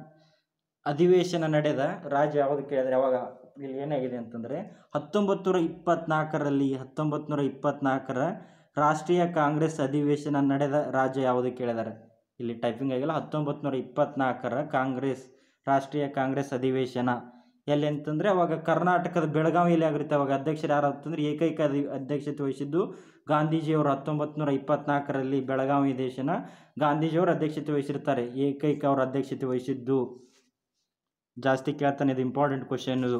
ಅಧಿವೇಶನ ನಡೆದ ರಾಜ್ಯ ಯಾವಾಗ ಕೇಳಿದ್ರೆ ಅವಾಗ ಇಲ್ಲಿ ಏನಾಗಿದೆ ಅಂತಂದ್ರೆ ಹತ್ತೊಂಬತ್ತು ನೂರ ಇಪ್ಪತ್ನಾಲ್ಕರಲ್ಲಿ ಹತ್ತೊಂಬತ್ತು ನೂರ ಇಪ್ಪತ್ನಾಲ್ಕರ ರಾಷ್ಟ್ರೀಯ ಕಾಂಗ್ರೆಸ್ ಅಧಿವೇಶನ ನಡೆದ ರಾಜ್ಯ ಯಾವುದು ಕೇಳಿದ್ದಾರೆ ಇಲ್ಲಿ ಟೈಪಿಂಗ್ ಆಗಿಲ್ಲ ಹತ್ತೊಂಬತ್ತು ನೂರ ಇಪ್ಪತ್ನಾಲ್ಕರ ಕಾಂಗ್ರೆಸ್ ರಾಷ್ಟ್ರೀಯ ಕಾಂಗ್ರೆಸ್ ಅಧಿವೇಶನ ಎಲ್ಲಿ ಅಂತಂದರೆ ಅವಾಗ ಕರ್ನಾಟಕದ ಬೆಳಗಾವಿಯಲ್ಲಿ ಆಗಿರುತ್ತೆ ಅವಾಗ ಅಧ್ಯಕ್ಷರು ಯಾರು ಅಂತಂದರೆ ಏಕೈಕ ಅಧಿ ಅಧ್ಯಕ್ಷತೆ ವಹಿಸಿದ್ದು ಗಾಂಧೀಜಿಯವರು ಹತ್ತೊಂಬತ್ತು ನೂರ ಇಪ್ಪತ್ನಾಲ್ಕರಲ್ಲಿ ಬೆಳಗಾವಿ ದೇಶನ ಗಾಂಧೀಜಿಯವರು ಅಧ್ಯಕ್ಷತೆ ವಹಿಸಿರ್ತಾರೆ ಏಕೈಕ ಅವರು ಅಧ್ಯಕ್ಷತೆ ವಹಿಸಿದ್ದು ಜಾಸ್ತಿ ಕೇಳ್ತಾನೆ ಇದು ಇಂಪಾರ್ಟೆಂಟ್ ಕ್ವಶನ್ ಇದು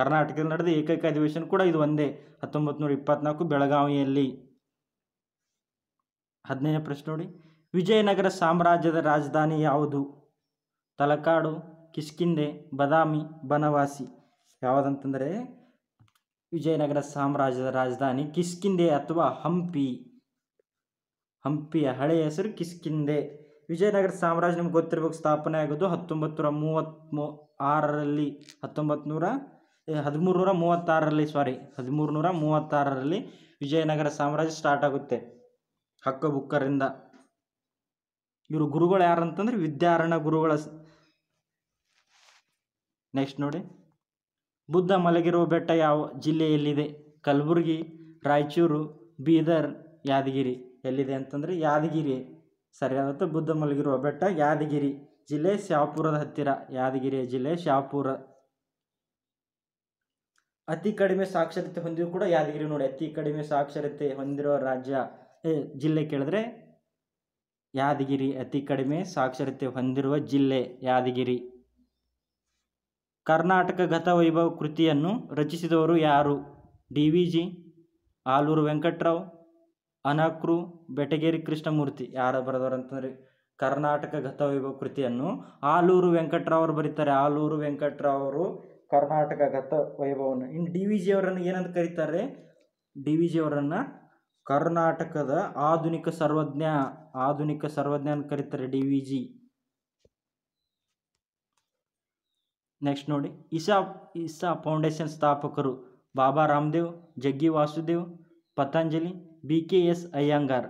ಕರ್ನಾಟಕದಲ್ಲಿ ನಡೆದ ಏಕೈಕ ಅಧಿವೇಶನ ಕೂಡ ಇದು ಒಂದೇ ಹತ್ತೊಂಬತ್ತು ನೂರ ಇಪ್ಪತ್ನಾಲ್ಕು ಬೆಳಗಾವಿಯಲ್ಲಿ ಹದಿನೈದನೇ ಪ್ರಶ್ನೆ ನೋಡಿ ವಿಜಯನಗರ ಸಾಮ್ರಾಜ್ಯದ ರಾಜಧಾನಿ ಯಾವುದು ತಲಕಾಡು ಕಿಷ್ಕಿಂದೆ ಬದಾಮಿ ಬನವಾಸಿ ಯಾವುದಂತಂದರೆ ವಿಜಯನಗರ ಸಾಮ್ರಾಜ್ಯದ ರಾಜಧಾನಿ ಕಿಷ್ಕಿಂದೆ ಅಥವಾ ಹಂಪಿ ಹಂಪಿಯ ಹಳೆಯ ಹೆಸರು ಕಿಷ್ಕಿಂದೆ ವಿಜಯನಗರ ಸಾಮ್ರಾಜ್ಯ ನಿಮ್ಗೆ ಗೊತ್ತಿರಬೇಕು ಸ್ಥಾಪನೆ ಆಗೋದು ಹತ್ತೊಂಬತ್ತು ನೂರ ಮೂ ಆರರಲ್ಲಿ ಹತ್ತೊಂಬತ್ತು ನೂರ ಹದಿಮೂರು ನೂರ ಮೂವತ್ತಾರರಲ್ಲಿ ಸಾರಿ ಹದಿಮೂರು ನೂರ ಮೂವತ್ತಾರರಲ್ಲಿ ವಿಜಯನಗರ ಸಾಮ್ರಾಜ್ಯ ಸ್ಟಾರ್ಟ್ ಆಗುತ್ತೆ ಹಕ್ಕ ಬುಕ್ಕರಿಂದ ಇವರು ಗುರುಗಳು ಯಾರಂತಂದ್ರೆ ವಿದ್ಯಾರಣ ಗುರುಗಳ ನೆಕ್ಸ್ಟ್ ನೋಡಿ ಬುದ್ಧ ಮಲಗಿರುವ ಬೆಟ್ಟ ಯಾವ ಜಿಲ್ಲೆಯಲ್ಲಿದೆ ಕಲಬುರಗಿ ರಾಯಚೂರು ಬೀದರ್ ಯಾದಗಿರಿ ಎಲ್ಲಿದೆ ಅಂತಂದರೆ ಯಾದಗಿರಿ ಸರಿಯಾದ ಬುದ್ಧ ಮಲಗಿರುವ ಬೆಟ್ಟ ಯಾದಗಿರಿ ಜಿಲ್ಲೆ ಶಾಪುರದ ಹತ್ತಿರ ಯಾದಗಿರಿಯ ಜಿಲ್ಲೆ ಶಾಪುರ ಅತಿ ಕಡಿಮೆ ಸಾಕ್ಷರತೆ ಹೊಂದಿದ್ರು ಕೂಡ ಯಾದಗಿರಿ ನೋಡಿ ಅತಿ ಕಡಿಮೆ ಸಾಕ್ಷರತೆ ಹೊಂದಿರುವ ರಾಜ್ಯ ಜಿಲ್ಲೆ ಕೇಳಿದ್ರೆ ಯಾದಗಿರಿ ಅತಿ ಕಡಿಮೆ ಸಾಕ್ಷರತೆ ಹೊಂದಿರುವ ಜಿಲ್ಲೆ ಯಾದಗಿರಿ ಕರ್ನಾಟಕ ಗತ ವೈಭವ ಕೃತಿಯನ್ನು ರಚಿಸಿದವರು ಯಾರು D V G Aluru Venkatarao Anakru Betageri Krishnamurthy ಯಾರು ಬರೆದವರು ಅಂತಂದರೆ ಕರ್ನಾಟಕ ಗತವೈಭವ ಕೃತಿಯನ್ನು ಆಲೂರು ವೆಂಕಟರಾವ್ರು ಬರೀತಾರೆ ಆಲೂರು ವೆಂಕಟರಾವ್ ಅವರು ಕರ್ನಾಟಕ ಗತ ವೈಭವವನ್ನು ಇನ್ನು ಡಿ ವಿ ಜಿ ಅವರನ್ನು ಏನಂತ ಕರೀತಾರೆ ಡಿ ವಿ ಜಿ ಅವರನ್ನು ಕರ್ನಾಟಕದ ಆಧುನಿಕ ಸರ್ವಜ್ಞ ಆಧುನಿಕ ಸರ್ವಜ್ಞ ಅಂತ ಕರೀತಾರೆ ಡಿ ವಿ ಜಿ ನೆಕ್ಸ್ಟ್ ನೋಡಿ ಇಶಾ ಇಶಾ ಫೌಂಡೇಶನ್ ಸ್ಥಾಪಕರು Baba Ramdev Jaggi Vasudev Patanjali B K S Iyengar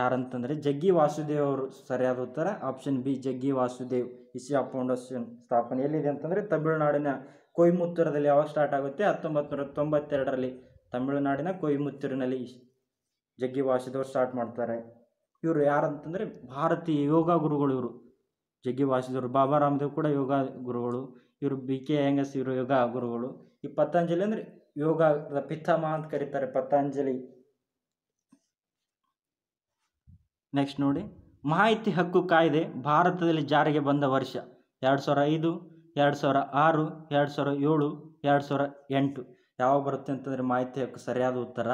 ಯಾರಂತಂದರೆ ಜಗ್ಗಿ ವಾಸುದೇವ್ ಅವರು ಸರಿಯಾದ ಉತ್ತರ ಆಪ್ಷನ್ ಬಿ ಜಗ್ಗಿ ವಾಸುದೇವ್ ಇಶಾ ಫೌಂಡೇಶನ್ ಸ್ಥಾಪನೆ ಎಲ್ಲಿದೆ ಅಂತಂದರೆ ತಮಿಳುನಾಡಿನ ಕೊಯ್ಮುತ್ತೂರದಲ್ಲಿ ಯಾವಾಗ ಸ್ಟಾರ್ಟ್ ಆಗುತ್ತೆ ಹತ್ತೊಂಬತ್ತು ನೂರ ತೊಂಬತ್ತೆರಡರಲ್ಲಿ ತಮಿಳುನಾಡಿನ ಕೊಯ್ಮುತ್ತೂರಿನಲ್ಲಿ ಜಗ್ಗಿ ವಾಸಿದವರು ಸ್ಟಾರ್ಟ್ ಮಾಡ್ತಾರೆ ಇವರು ಯಾರಂತಂದರೆ ಭಾರತೀಯ ಯೋಗ ಗುರುಗಳು ಇವರು ಜಗ್ಗಿ ವಾಸಿದವರು ಬಾಬಾ ರಾಮದೇವ್ ಕೂಡ ಯೋಗ ಗುರುಗಳು ಇವರು ಬಿ ಕೆ ಅಯ್ಯಂಗಸ್ ಇವರು ಯೋಗ ಗುರುಗಳು ಈ ಪತಂಜಲಿ ಅಂದರೆ ಯೋಗದ ಪಿತಾಮ ಅಂತ ಕರೀತಾರೆ ಪತಂಜಲಿ ನೆಕ್ಸ್ಟ್ ನೋಡಿ ಮಾಹಿತಿ ಹಕ್ಕು ಕಾಯ್ದೆ ಭಾರತದಲ್ಲಿ ಜಾರಿಗೆ ಬಂದ ವರ್ಷ ಎರಡು ಸಾವಿರ ಐದು ಎರಡು ಸಾವಿರ ಆರು ಎರಡು ಸಾವಿರ ಏಳು ಎರಡು ಸಾವಿರ ಎಂಟು ಯಾವಾಗ ಬರುತ್ತೆ ಅಂತಂದರೆ ಮಾಹಿತಿ ಹಕ್ಕು ಸರಿಯಾದ ಉತ್ತರ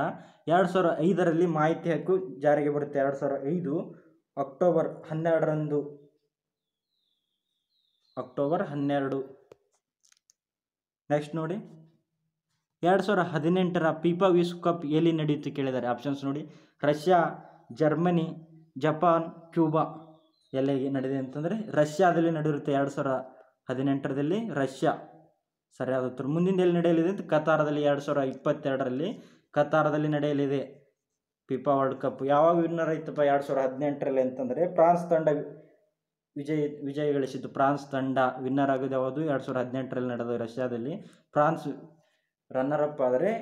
ಎರಡು ಸಾವಿರ ಐದರಲ್ಲಿ ಮಾಹಿತಿ ಹಕ್ಕು ಜಾರಿಗೆ ಬರುತ್ತೆ ಎರಡು ಸಾವಿರ ಐದು ಅಕ್ಟೋಬರ್ ಹನ್ನೆರಡರಂದು ಅಕ್ಟೋಬರ್ ಹನ್ನೆರಡು ನೆಕ್ಸ್ಟ್ ನೋಡಿ ಎರಡು ಸಾವಿರ ಹದಿನೆಂಟರ ಪೀಪಾ ವಿಶ್ವಕಪ್ ಎಲ್ಲಿ ನಡೆಯುತ್ತೆ ಕೇಳಿದ್ದಾರೆ ಆಪ್ಷನ್ಸ್ ನೋಡಿ ರಷ್ಯಾ ಜರ್ಮನಿ ಜಪಾನ್ ಕ್ಯೂಬಾ ಎಲ್ಲಿಗೆ ನಡೆದಿದೆ ಅಂತಂದರೆ ರಷ್ಯಾದಲ್ಲಿ ನಡೆಯುತ್ತೆ ಎರಡು ಸಾವಿರ ಹದಿನೆಂಟರಲ್ಲಿ ರಷ್ಯಾ ಸರಿಯಾದ ಉತ್ತರ ಮುಂದಿನ ಎಲ್ಲಿ ನಡೆಯಲಿದೆ ಅಂತ ಕತಾರದಲ್ಲಿ ಎರಡು ಸಾವಿರ ಇಪ್ಪತ್ತೆರಡರಲ್ಲಿ ಕತಾರದಲ್ಲಿ ನಡೆಯಲಿದೆ ಫಿಫಾ ವರ್ಲ್ಡ್ ಕಪ್ ಯಾವಾಗ ವಿನ್ನರ್ ಆಯ್ತಪ್ಪ ಎರಡು ಸಾವಿರ ಹದಿನೆಂಟರಲ್ಲಿ ಅಂತಂದರೆ ಫ್ರಾನ್ಸ್ ತಂಡ ವಿಜಯ ವಿಜಯ ಗಳಿಸಿದ್ದು ಫ್ರಾನ್ಸ್ ತಂಡ ವಿನ್ನರ್ ಆಗೋದು ಯಾವುದು ಎರಡು ಸಾವಿರ ಹದಿನೆಂಟರಲ್ಲಿ ನಡೆದ ರಷ್ಯಾದಲ್ಲಿ ಫ್ರಾನ್ಸ್ ರನ್ನರ್ ಅಪ್ ಆದರೆ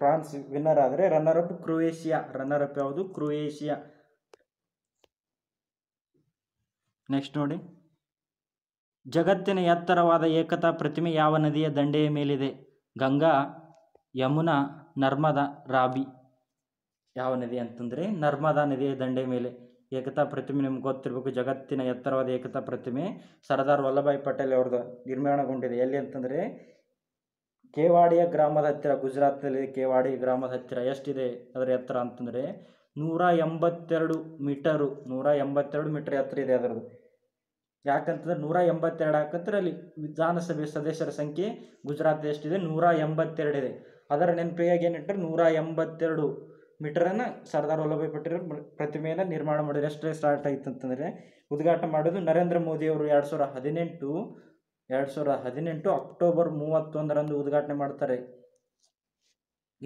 ಫ್ರಾನ್ಸ್ ವಿನ್ನರ್ ಆದರೆ runner up Croatia runner up ಯಾವುದು ಕ್ರೊಯೇಷಿಯಾ ನೆಕ್ಸ್ಟ್ ನೋಡಿ ಜಗತ್ತಿನ ಎತ್ತರವಾದ ಏಕತಾ ಪ್ರತಿಮೆ ಯಾವ ನದಿಯ ದಂಡೆಯ ಮೇಲಿದೆ ಗಂಗಾ ಯಮುನಾ ನರ್ಮದಾ ರಾಬಿ ಯಾವ ನದಿ ಅಂತಂದರೆ ನರ್ಮದಾ ನದಿಯ ದಂಡೆ ಮೇಲೆ ಏಕತಾ ಪ್ರತಿಮೆ ನಿಮ್ಗೆ ಗೊತ್ತಿರಬೇಕು ಜಗತ್ತಿನ ಎತ್ತರವಾದ ಏಕತಾ ಪ್ರತಿಮೆ ಸರ್ದಾರ್ ವಲ್ಲಭಾಯಿ ಪಟೇಲ್ ಅವ್ರದ್ದು ನಿರ್ಮಾಣಗೊಂಡಿದೆ ಎಲ್ಲಿ ಅಂತಂದರೆ ಕೇವಾಡಿಯ ಗ್ರಾಮದ ಹತ್ತಿರ ಗುಜರಾತ್ನಲ್ಲಿ ಕೇವಾಡಿ ಗ್ರಾಮದ ಹತ್ತಿರ ಎಷ್ಟಿದೆ ಅದರ ಎತ್ತರ ಅಂತಂದರೆ ನೂರ ಎಂಬತ್ತೆರಡು ಮೀಟರು ನೂರ ಎಂಬತ್ತೆರಡು ಮೀಟರ್ ಎತ್ತರ ಇದೆ ಅದರದ್ದು ಯಾಕಂತಂದ್ರೆ ನೂರ ಎಂಬತ್ತೆರಡು ಹಾಕಂದ್ರೆ ಅಲ್ಲಿ ವಿಧಾನಸಭೆ ಸದಸ್ಯರ ಸಂಖ್ಯೆ ಗುಜರಾತ್ ಎಷ್ಟಿದೆ ನೂರ ಎಂಬತ್ತೆರಡು ಇದೆ ಅದರ ನೆನಪಿಗಾಗಿ ಏನಿಟ್ಟರೆ ನೂರ ಎಂಬತ್ತೆರಡು ಮೀಟರನ್ನು ಸರ್ದಾರ್ ವಲ್ಲಭಾಯಿ ಪಟೇಲ್ ಪ್ರತಿಮೆಯನ್ನು ನಿರ್ಮಾಣ ಮಾಡಿದ್ರು ಎಷ್ಟೇ ಸ್ಟಾರ್ಟ್ ಆಯಿತು ಅಂತಂದರೆ ಉದ್ಘಾಟನೆ ಮಾಡೋದು ನರೇಂದ್ರ ಮೋದಿಯವರು ಎರಡು ಸಾವಿರ ಹದಿನೆಂಟು ಎರಡು ಸಾವಿರ ಹದಿನೆಂಟು ಅಕ್ಟೋಬರ್ ಮೂವತ್ತೊಂದರಂದು ಉದ್ಘಾಟನೆ ಮಾಡ್ತಾರೆ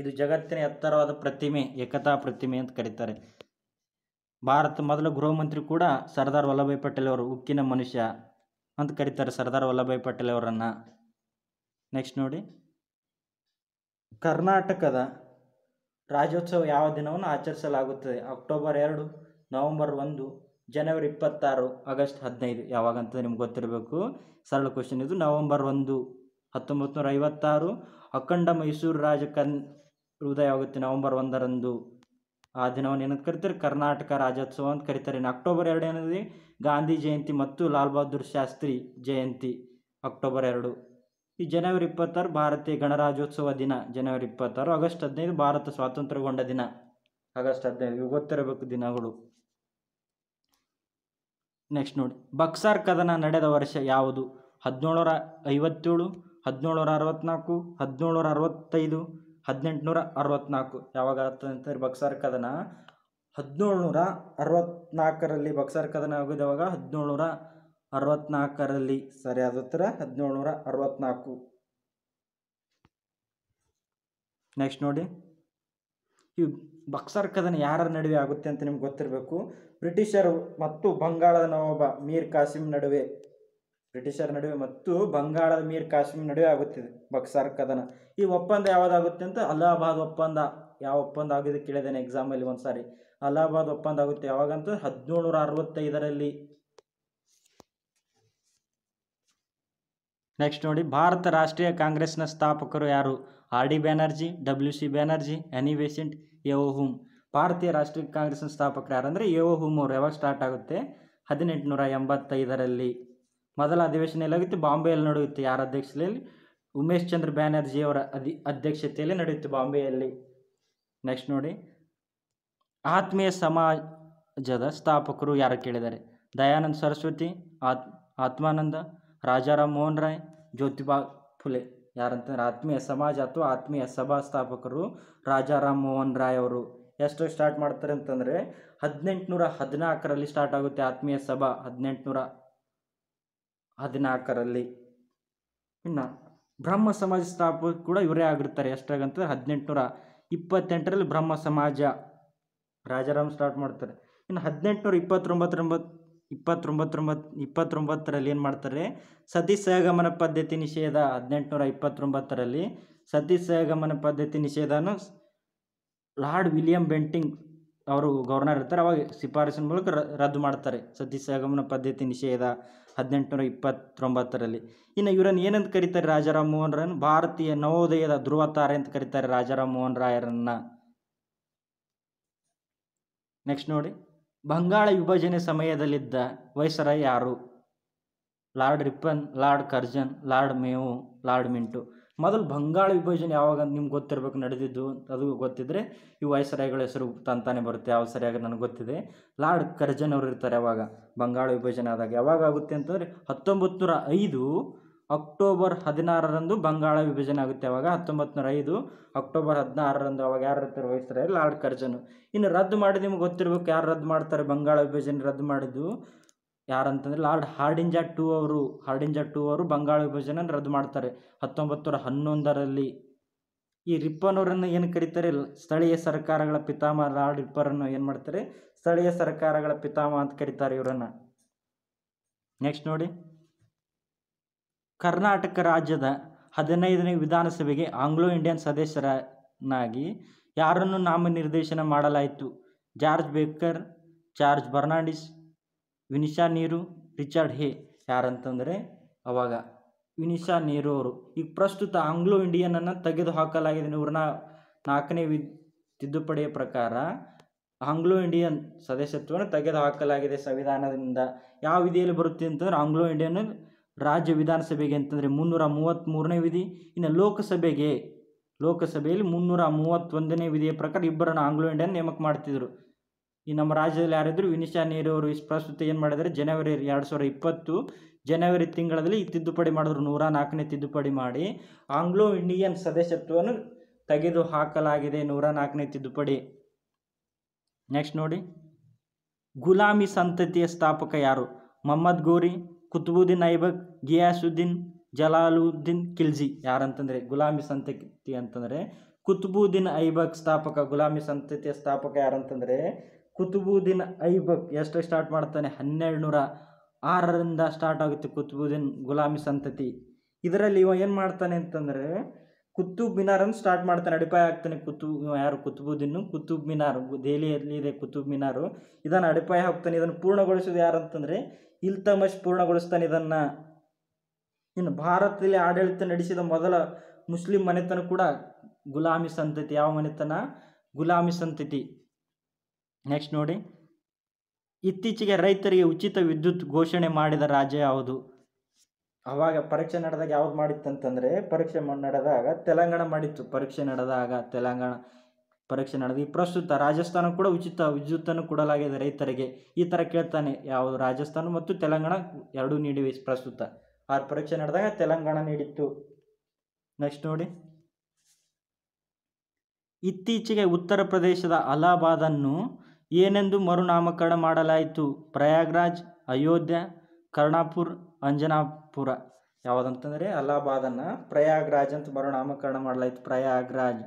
ಇದು ಜಗತ್ತಿನ ಎತ್ತರವಾದ ಪ್ರತಿಮೆ ಏಕತಾ ಪ್ರತಿಮೆ ಅಂತ ಕರೀತಾರೆ ಭಾರತ ಮೊದಲ ಗೃಹ ಮಂತ್ರಿ ಕೂಡ ಸರ್ದಾರ್ ವಲ್ಲಭಾಯ್ ಪಟೇಲ್ ಅವರು ಉಕ್ಕಿನ ಮನುಷ್ಯ ಅಂತ ಕರೀತಾರೆ ಸರ್ದಾರ್ ವಲ್ಲಭಾಯ್ ಪಟೇಲ್ ಅವರನ್ನು ನೆಕ್ಸ್ಟ್ ನೋಡಿ ಕರ್ನಾಟಕದ ರಾಜ್ಯೋತ್ಸವ ಯಾವ ದಿನವನ್ನು ಆಚರಿಸಲಾಗುತ್ತದೆ ಅಕ್ಟೋಬರ್ ಎರಡು ನವೆಂಬರ್ ಒಂದು ಜನವರಿ ಇಪ್ಪತ್ತಾರು ಆಗಸ್ಟ್ ಹದಿನೈದು ಯಾವಾಗಂತ ನಿಮ್ಗೆ ಗೊತ್ತಿರಬೇಕು ಸರಳ ಕ್ವಶನ್ ಇದು ನವೆಂಬರ್ ಒಂದು ಹತ್ತೊಂಬತ್ತು ನೂರ ಐವತ್ತಾರು ಅಖಂಡ ಮೈಸೂರು ರಾಜ ಕನ್ ಹೃದಯ ಆಗುತ್ತೆ ನವೆಂಬರ್ ಒಂದರಂದು ಆ ದಿನವನ್ನು ಏನಂತ ಕರಿತಾರೆ ಕರ್ನಾಟಕ ರಾಜ್ಯೋತ್ಸವ ಅಂತ ಕರೀತಾರೆ ಇನ್ನು ಅಕ್ಟೋಬರ್ ಎರಡು ಏನಿದೆ ಗಾಂಧಿ ಜಯಂತಿ ಮತ್ತು ಲಾಲ್ ಬಹದ್ದೂರ್ ಶಾಸ್ತ್ರಿ ಜಯಂತಿ ಅಕ್ಟೋಬರ್ ಎರಡು ಈ ಜನವರಿ ಇಪ್ಪತ್ತಾರು ಭಾರತೀಯ ಗಣರಾಜ್ಯೋತ್ಸವ ದಿನ ಜನವರಿ ಇಪ್ಪತ್ತಾರು ಆಗಸ್ಟ್ ಹದಿನೈದು ಭಾರತ ಸ್ವಾತಂತ್ರ್ಯಗೊಂಡ ದಿನ ಆಗಸ್ಟ್ ಹದಿನೈದು ಗೊತ್ತಿರಬೇಕು ದಿನಗಳು ನೆಕ್ಸ್ಟ್ ನೋಡಿ ಬಕ್ಸಾರ್ ಕದನ ನಡೆದ ವರ್ಷ ಯಾವುದು ಹದಿನೇಳರ ಐವತ್ತೇಳು ಹದಿನೇಳರ ಅರವತ್ನಾಲ್ಕು ಹದಿನೇಳರ ಅರವತ್ತೈದು ಹದಿನೆಂಟುನೂರ ಅರವತ್ನಾಲ್ಕು ಯಾವಾಗ ಅಂತಂದ್ರೆ ಬಕ್ಸಾರ್ಕ್ ಅರವತ್ನಾಲ್ಕರಲ್ಲಿ ಹದಿನೇಳುನೂರ ಅರವತ್ತ್ನಾಲ್ಕರಲ್ಲಿ ಆಗೋದು ಯಾವಾಗ ಆಗಿದವಾಗ ಅರವತ್ನಾಲ್ಕರಲ್ಲಿ ಅರವತ್ತ್ನಾಲ್ಕರಲ್ಲಿ ಸರಿಯಾದ ಉತ್ತರ ನೂರ ಅರವತ್ನಾಲ್ಕು ನೆಕ್ಸ್ಟ್ ನೋಡಿ ಈ ಬಕ್ಸರ್ ಕದನ ಯಾರ ನಡುವೆ ಆಗುತ್ತೆ ಅಂತ ನಿಮ್ಗೆ ಗೊತ್ತಿರಬೇಕು ಬ್ರಿಟಿಷರು ಮತ್ತು ಬಂಗಾಳದ ನವಾಬ ಮೀರ್ ಕಾಸಿಂ ನಡುವೆ ಬ್ರಿಟಿಷರ ನಡುವೆ ಮತ್ತು ಬಂಗಾಳದ ಮೀರ್ ಕಾಶ್ಮೀರ್ ನಡುವೆ ಆಗುತ್ತಿದೆ ಬಕ್ಸಾರ್ ಕದನ ಈ ಒಪ್ಪಂದ ಯಾವ್ದಾಗುತ್ತೆ ಅಂತ ಅಲಹಾಬಾದ್ ಒಪ್ಪಂದ ಯಾವ ಒಪ್ಪಂದ ಆಗಿದೆ ಕೇಳಿದ್ದೇನೆ ಎಕ್ಸಾಮಲ್ಲಿ ಒಂದು ಸಾರಿ ಅಲಹಾಬಾದ್ ಒಪ್ಪಂದ ಆಗುತ್ತೆ ಯಾವಾಗಂತೂ ಹದಿನೇಳು ಅರವತ್ತೈದರಲ್ಲಿ ನೆಕ್ಸ್ಟ್ ನೋಡಿ ಭಾರತ ರಾಷ್ಟ್ರೀಯ ಕಾಂಗ್ರೆಸ್ನ ಸ್ಥಾಪಕರು ಯಾರು R D Banerjee W C Banerjee Annie Besant Hume ಭಾರತೀಯ ರಾಷ್ಟ್ರೀಯ ಕಾಂಗ್ರೆಸ್ನ ಸ್ಥಾಪಕರು ಯಾರಂದರೆ ಎವೋ ಹೂಮ್ ಅವರು ಯಾವಾಗ ಸ್ಟಾರ್ಟ್ ಆಗುತ್ತೆ ಹದಿನೆಂಟುನೂರ ಎಂಬತ್ತೈದರಲ್ಲಿ ಮೊದಲ ಅಧಿವೇಶನ ಎಲ್ಲಾಗಿತ್ತು ಬಾಂಬೆಯಲ್ಲಿ ನಡೆಯುತ್ತೆ ಯಾರ ಅಧ್ಯಕ್ಷತೆಯಲ್ಲಿ ಉಮೇಶ್ ಚಂದ್ರ ಬ್ಯಾನರ್ಜಿಯವರ ಅಧಿ ಅಧ್ಯಕ್ಷತೆಯಲ್ಲಿ ನಡೆಯುತ್ತೆ ಬಾಂಬೆಯಲ್ಲಿ ನೆಕ್ಸ್ಟ್ ನೋಡಿ ಆತ್ಮೀಯ ಸಮಾಜದ ಸ್ಥಾಪಕರು ಯಾರು ಕೇಳಿದ್ದಾರೆ ದಯಾನಂದ ಸರಸ್ವತಿ ಆತ್ ಆತ್ಮಾನಂದ ರಾಜಾರಾಮ್ ಮೋಹನ್ ರಾಯ್ ಜ್ಯೋತಿಬಾ ಫುಲೆ ಯಾರಂತಂದ್ರೆ ಆತ್ಮೀಯ ಸಮಾಜ ಅಥವಾ ಆತ್ಮೀಯ ಸಭಾ ಸ್ಥಾಪಕರು ರಾಜಾರಾಮ್ ಮೋಹನ್ ರಾಯ್ ಅವರು ಎಷ್ಟು ಸ್ಟಾರ್ಟ್ ಮಾಡ್ತಾರೆ ಅಂತಂದರೆ ಹದಿನೆಂಟುನೂರ ಹದಿನಾಲ್ಕರಲ್ಲಿ ಸ್ಟಾರ್ಟ್ ಆಗುತ್ತೆ ಆತ್ಮೀಯ ಸಭಾ ಹದಿನೆಂಟುನೂರ ಹದಿನಾಲ್ಕರಲ್ಲಿ ಇನ್ನು ಬ್ರಹ್ಮ ಸಮಾಜ ಸ್ಥಾಪಕ ಕೂಡ ಇವರೇ ಆಗಿರ್ತಾರೆ ಎಷ್ಟಾಗಂತಂದ್ರೆ ಹದಿನೆಂಟುನೂರ ಇಪ್ಪತ್ತೆಂಟರಲ್ಲಿ ಬ್ರಹ್ಮ ಸಮಾಜ ರಾಜಾರಾಮ್ ಸ್ಟಾರ್ಟ್ ಮಾಡ್ತಾರೆ ಇನ್ನು ಹದಿನೆಂಟುನೂರ ಇಪ್ಪತ್ತೊಂಬತ್ತೊಂಬತ್ತು ಇಪ್ಪತ್ತೊಂಬತ್ತೊಂಬತ್ತು ಇಪ್ಪತ್ತೊಂಬತ್ತರಲ್ಲಿ ಏನು ಮಾಡ್ತಾರೆ ಸತಿ ಸಹಗಮನ ಪದ್ಧತಿ ನಿಷೇಧ ಹದಿನೆಂಟುನೂರ ಇಪ್ಪತ್ತೊಂಬತ್ತರಲ್ಲಿ ಸತಿ ಸಹಗಮನ ಪದ್ಧತಿ ನಿಷೇಧನ ಲಾರ್ಡ್ ವಿಲಿಯಂ ಬೆಂಟಿಂಗ್ ಅವರು ಗವರ್ನರ್ ಇರ್ತಾರೆ ಅವಾಗ ಶಿಫಾರಸಿನ ಮೂಲಕ ರದ್ದು ಮಾಡ್ತಾರೆ ಸತಿ ಸಗಮನ ಪದ್ಧತಿ ನಿಷೇಧ ಹದಿನೆಂಟುನೂರ ಇಪ್ಪತ್ತೊಂಬತ್ತರಲ್ಲಿ ಇನ್ನು ಇವರನ್ನು ಏನಂತ ಕರೀತಾರೆ ರಾಜಾರಾಮ್ ಮೋಹನ್ ರಾಯನ್ನು ಭಾರತೀಯ ನವೋದಯದ ತಾರೆ ಅಂತ ಕರೀತಾರೆ ರಾಜಾರಾಮ್ ಮೋಹನ್ ರಾಯರನ್ನ ನೆಕ್ಸ್ಟ್ ನೋಡಿ ಬಂಗಾಳ ವಿಭಜನೆ ಸಮಯದಲ್ಲಿದ್ದ ವಯಸ್ಸರಾಯ್ ಯಾರು Lord Ripon Lord Curzon Lord Mayo Lord Minto ಮೊದಲು ಬಂಗಾಳ ವಿಭಜನೆ ಯಾವಾಗ ನಿಮ್ಗೆ ಗೊತ್ತಿರಬೇಕು ನಡೆದಿದ್ದು ಅದು ಗೊತ್ತಿದ್ದರೆ ಈ ವಯಸ್ಸರಾಯಿಗಳ ಹೆಸರು ತಂತಾನೆ ಬರುತ್ತೆ ಯಾವ ಸರಿಯಾಗಿ ನನಗೆ ಗೊತ್ತಿದೆ ಲಾರ್ಡ್ ಕರ್ಜನ್ ಅವರು ಇರ್ತಾರೆ ಯಾವಾಗ ಬಂಗಾಳ ವಿಭಜನೆ ಆದಾಗ ಯಾವಾಗ ಆಗುತ್ತೆ ಅಂತಂದರೆ ಹತ್ತೊಂಬತ್ತು ನೂರ ಐದು ಅಕ್ಟೋಬರ್ ಹದಿನಾರರಂದು ಬಂಗಾಳ ವಿಭಜನೆ ಆಗುತ್ತೆ ಯಾವಾಗ ಹತ್ತೊಂಬತ್ತು ನೂರ ಐದು ಅಕ್ಟೋಬರ್ ಹದಿನಾರರಂದು ಅವಾಗ ಯಾರು ಇರ್ತಾರೆ ವಯಸ್ಸರಾಯಿ ಲಾರ್ಡ್ ಕರ್ಜನ್ ಇನ್ನು ರದ್ದು ಮಾಡಿ ನಿಮ್ಗೆ ಗೊತ್ತಿರಬೇಕು ಯಾರು ರದ್ದು ಮಾಡ್ತಾರೆ ಬಂಗಾಳ ವಿಭಜನೆ ರದ್ದು ಮಾಡಿದ್ದು ಯಾರಂತಂದರೆ ಲಾರ್ಡ್ ಹಾರ್ಡಿಂಜಾ ಟೂ ಅವರು ಹಾರ್ಡಿಂಜಾ ಟೂ ಅವರು ಬಂಗಾಳ ವಿಭಜನೆ ರದ್ದು ಮಾಡ್ತಾರೆ ಹತ್ತೊಂಬತ್ತು ನೂರ ಹನ್ನೊಂದರಲ್ಲಿ ಈ ರಿಪ್ಪನವರನ್ನು ಏನು ಕರೀತಾರೆ ಸ್ಥಳೀಯ ಸರ್ಕಾರಗಳ ಪಿತಾಮಹ ಲಾರ್ಡ್ ರಿಪ್ಪರನ್ನು ಏನು ಮಾಡ್ತಾರೆ ಸ್ಥಳೀಯ ಸರ್ಕಾರಗಳ ಪಿತಾಮಹ ಅಂತ ಕರೀತಾರೆ ಇವರನ್ನು ನೆಕ್ಸ್ಟ್ ನೋಡಿ ಕರ್ನಾಟಕ ರಾಜ್ಯದ ಹದಿನೈದನೇ ವಿಧಾನಸಭೆಗೆ ಆಂಗ್ಲೋ ಇಂಡಿಯನ್ ಸದಸ್ಯರನ್ನಾಗಿ ಯಾರನ್ನು ನಾಮನಿರ್ದೇಶನ ಮಾಡಲಾಯಿತು ಜಾರ್ಜ್ ಬೇಕರ್ ಜಾರ್ಜ್ ಬರ್ನಾಂಡಿಸ್ ವಿನಿಶಾ ನೀರು ರಿಚರ್ಡ್ ಹೇ ಯಾರಂತಂದರೆ ಅವಾಗ ವಿನಿಶಾ ನೀರು ಅವರು ಈಗ ಪ್ರಸ್ತುತ ಆಂಗ್ಲೋ ಇಂಡಿಯನನ್ನು ತೆಗೆದುಹಾಕಲಾಗಿದೆ ಹಾಕಲಾಗಿದೆ ಇವ್ರನ್ನ ನಾಲ್ಕನೇ ವಿ ತಿದ್ದುಪಡಿಯ ಪ್ರಕಾರ ಆಂಗ್ಲೋ ಇಂಡಿಯನ್ ಸದಸ್ಯತ್ವವನ್ನು ತೆಗೆದುಹಾಕಲಾಗಿದೆ ಹಾಕಲಾಗಿದೆ ಸಂವಿಧಾನದಿಂದ ಯಾವ ವಿಧಿಯಲ್ಲಿ ಬರುತ್ತೆ ಅಂತಂದ್ರೆ ಆಂಗ್ಲೋ ಇಂಡಿಯನ್ ರಾಜ್ಯ ವಿಧಾನಸಭೆಗೆ ಅಂತಂದರೆ ಮುನ್ನೂರ ಮೂರನೇ ವಿಧಿ ಇನ್ನು ಲೋಕಸಭೆಗೆ ಲೋಕಸಭೆಯಲ್ಲಿ ಮುನ್ನೂರ ಮೂವತ್ತೊಂದನೇ ವಿಧಿಯ ಪ್ರಕಾರ ಇಬ್ಬರನ್ನು ಆಂಗ್ಲೋ ಇಂಡಿಯನ್ ನೇಮಕ ಮಾಡ್ತಿದ್ದರು ಈ ನಮ್ಮ ರಾಜ್ಯದಲ್ಲಿ ಯಾರಿದ್ರು ವಿನಿಶಾ ಅವರು ಇಷ್ಟು ಪ್ರಸ್ತುತ ಏನು ಮಾಡಿದರೆ ಜನವರಿ ಎರಡು ಸಾವಿರ ಇಪ್ಪತ್ತು ಜನವರಿ ತಿಂಗಳಲ್ಲಿ ಈ ತಿದ್ದುಪಡಿ ಮಾಡಿದ್ರು ನೂರ ನಾಲ್ಕನೇ ತಿದ್ದುಪಡಿ ಮಾಡಿ ಆಂಗ್ಲೋ ಇಂಡಿಯನ್ ಸದಸ್ಯತ್ವವನ್ನು ತೆಗೆದು ಹಾಕಲಾಗಿದೆ ನೂರ ನಾಲ್ಕನೇ ತಿದ್ದುಪಡಿ ನೆಕ್ಸ್ಟ್ ನೋಡಿ ಗುಲಾಮಿ ಸಂತತಿಯ ಸ್ಥಾಪಕ ಯಾರು ಮೊಹಮ್ಮದ್ ಗೋರಿ ಕುತುಬುದ್ದೀನ್ ಐಬಕ್ ಗಿಯಾಸುದ್ದೀನ್ ಜಲಾಲುದ್ದೀನ್ ಖಿಲ್ಜಿ ಯಾರಂತಂದರೆ ಗುಲಾಮಿ ಸಂತತಿ ಅಂತಂದರೆ ಕುತುಬುದ್ದೀನ್ ಐಬಕ್ ಸ್ಥಾಪಕ ಗುಲಾಮಿ ಸಂತತಿಯ ಸ್ಥಾಪಕ ಯಾರಂತಂದರೆ ಕುತುಬುದ್ದೀನ್ ಐಬಕ್ ಎಷ್ಟು ಸ್ಟಾರ್ಟ್ ಮಾಡ್ತಾನೆ ಹನ್ನೆರಡು ನೂರ ಆರರಿಂದ ಸ್ಟಾರ್ಟ್ ಆಗುತ್ತೆ ಕುತುಬುದ್ದೀನ್ ಗುಲಾಮಿ ಸಂತತಿ ಇದರಲ್ಲಿ ಇವ ಏನು ಮಾಡ್ತಾನೆ ಅಂತಂದರೆ ಕುತುಬ್ ಮಿನಾರನ್ನು ಸ್ಟಾರ್ಟ್ ಮಾಡ್ತಾನೆ ಅಡಿಪಾಯ ಆಗ್ತಾನೆ ಕುತು ಯಾರು ಕುತುಬುದ್ದೀನು ಕುತುಬ್ ಮಿನಾರ್ ದೆಹಲಿಯಲ್ಲಿ ಇದೆ ಕುತುಬ್ ಮಿನಾರು ಇದನ್ನು ಅಡಿಪಾಯ ಹಾಕ್ತಾನೆ ಇದನ್ನು ಪೂರ್ಣಗೊಳಿಸೋದು ಯಾರು ಅಂತಂದರೆ ಇಲ್ತಮಶ್ ಪೂರ್ಣಗೊಳಿಸ್ತಾನೆ ಇದನ್ನು ಇನ್ನು ಭಾರತದಲ್ಲಿ ಆಡಳಿತ ನಡೆಸಿದ ಮೊದಲ ಮುಸ್ಲಿಂ ಮನೆತನ ಕೂಡ ಗುಲಾಮಿ ಸಂತತಿ ಯಾವ ಮನೆತನ ಗುಲಾಮಿ ಸಂತತಿ ನೆಕ್ಸ್ಟ್ ನೋಡಿ ಇತ್ತೀಚೆಗೆ ರೈತರಿಗೆ ಉಚಿತ ವಿದ್ಯುತ್ ಘೋಷಣೆ ಮಾಡಿದ ರಾಜ್ಯ ಯಾವುದು ಅವಾಗ ಪರೀಕ್ಷೆ ನಡೆದಾಗ ಯಾವ್ದು ಮಾಡಿತ್ತಂತಂದರೆ ಪರೀಕ್ಷೆ ನಡೆದಾಗ ತೆಲಂಗಾಣ ಮಾಡಿತ್ತು ಪರೀಕ್ಷೆ ನಡೆದಾಗ ತೆಲಂಗಾಣ ಪರೀಕ್ಷೆ ನಡೆದು ಪ್ರಸ್ತುತ ರಾಜಸ್ಥಾನ ಕೂಡ ಉಚಿತ ವಿದ್ಯುತ್ತನ್ನು ಕೊಡಲಾಗಿದೆ ರೈತರಿಗೆ ಈ ಥರ ಕೇಳ್ತಾನೆ ಯಾವುದು ರಾಜಸ್ಥಾನ ಮತ್ತು ತೆಲಂಗಾಣ ಎರಡೂ ನೀಡಿವೆ ಪ್ರಸ್ತುತ ಆರು ಪರೀಕ್ಷೆ ನಡೆದಾಗ ತೆಲಂಗಾಣ ನೀಡಿತ್ತು ನೆಕ್ಸ್ಟ್ ನೋಡಿ ಇತ್ತೀಚೆಗೆ ಉತ್ತರ ಪ್ರದೇಶದ ಅಲಹಾಬಾದನ್ನು ಏನೆಂದು ಮರುನಾಮಕರಣ ಮಾಡಲಾಯಿತು ಪ್ರಯಾಗ್ರಾಜ್ ಅಯೋಧ್ಯ ಕರ್ಣಾಪುರ್ ಅಂಜನಾಪುರ ಯಾವುದಂತಂದರೆ ಅಲಹಾಬಾದನ್ನು ಪ್ರಯಾಗ್ರಾಜ್ ಅಂತ ಮರುನಾಮಕರಣ ಮಾಡಲಾಯಿತು ಪ್ರಯಾಗ್ರಾಜ್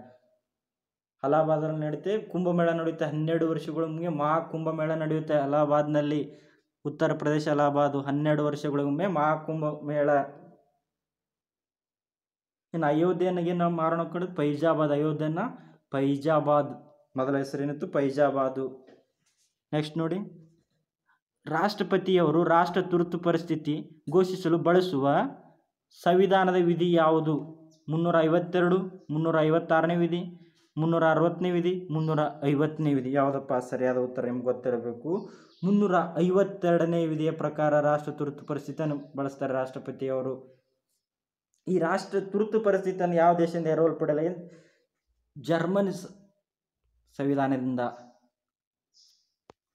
ಅಲಹಾಬಾದಲ್ಲಿ ನಡೆಯುತ್ತೆ ಕುಂಭಮೇಳ ನಡೆಯುತ್ತೆ ಹನ್ನೆರಡು ವರ್ಷಗಳ ಮುಂದೆ ಮಹಾ ಕುಂಭಮೇಳ ನಡೆಯುತ್ತೆ ಅಲಹಾಬಾದ್ನಲ್ಲಿ ಉತ್ತರ ಪ್ರದೇಶ ಅಲಹಾಬಾದ್ ಹನ್ನೆರಡು ವರ್ಷಗಳಿಗೊಮ್ಮೆ ಮಹಾ ಕುಂಭಮೇಳ ಇನ್ನು ಅಯೋಧ್ಯೆನಿಗೆ ನಾವು ಮಾರಣ ಪೈಜಾಬಾದ್ ಅಯೋಧ್ಯನ ಫೈಜಾಬಾದ್ ಮೊದಲ ಹೆಸರೇನಿತ್ತು ಫೈಜಾಬಾದು ನೆಕ್ಸ್ಟ್ ನೋಡಿ ರಾಷ್ಟ್ರಪತಿಯವರು ರಾಷ್ಟ್ರ ತುರ್ತು ಪರಿಸ್ಥಿತಿ ಘೋಷಿಸಲು ಬಳಸುವ ಸಂವಿಧಾನದ ವಿಧಿ ಯಾವುದು ಮುನ್ನೂರ ಐವತ್ತೆರಡು ಮುನ್ನೂರ ಐವತ್ತಾರನೇ ವಿಧಿ ಮುನ್ನೂರ ಅರವತ್ತನೇ ವಿಧಿ ಮುನ್ನೂರ ಐವತ್ತನೇ ವಿಧಿ ಯಾವುದಪ್ಪ ಸರಿಯಾದ ಉತ್ತರ ನಿಮ್ಗೆ ಗೊತ್ತಿರಬೇಕು ಮುನ್ನೂರ ಐವತ್ತೆರಡನೇ ವಿಧಿಯ ಪ್ರಕಾರ ರಾಷ್ಟ್ರ ತುರ್ತು ಪರಿಸ್ಥಿತಿಯನ್ನು ಬಳಸ್ತಾರೆ ರಾಷ್ಟ್ರಪತಿಯವರು ಈ ರಾಷ್ಟ್ರ ತುರ್ತು ಪರಿಸ್ಥಿತಿಯನ್ನು ಯಾವ ದೇಶದಿಂದ ಎರವಲು ಜರ್ಮನ್ ಸಂವಿಧಾನದಿಂದ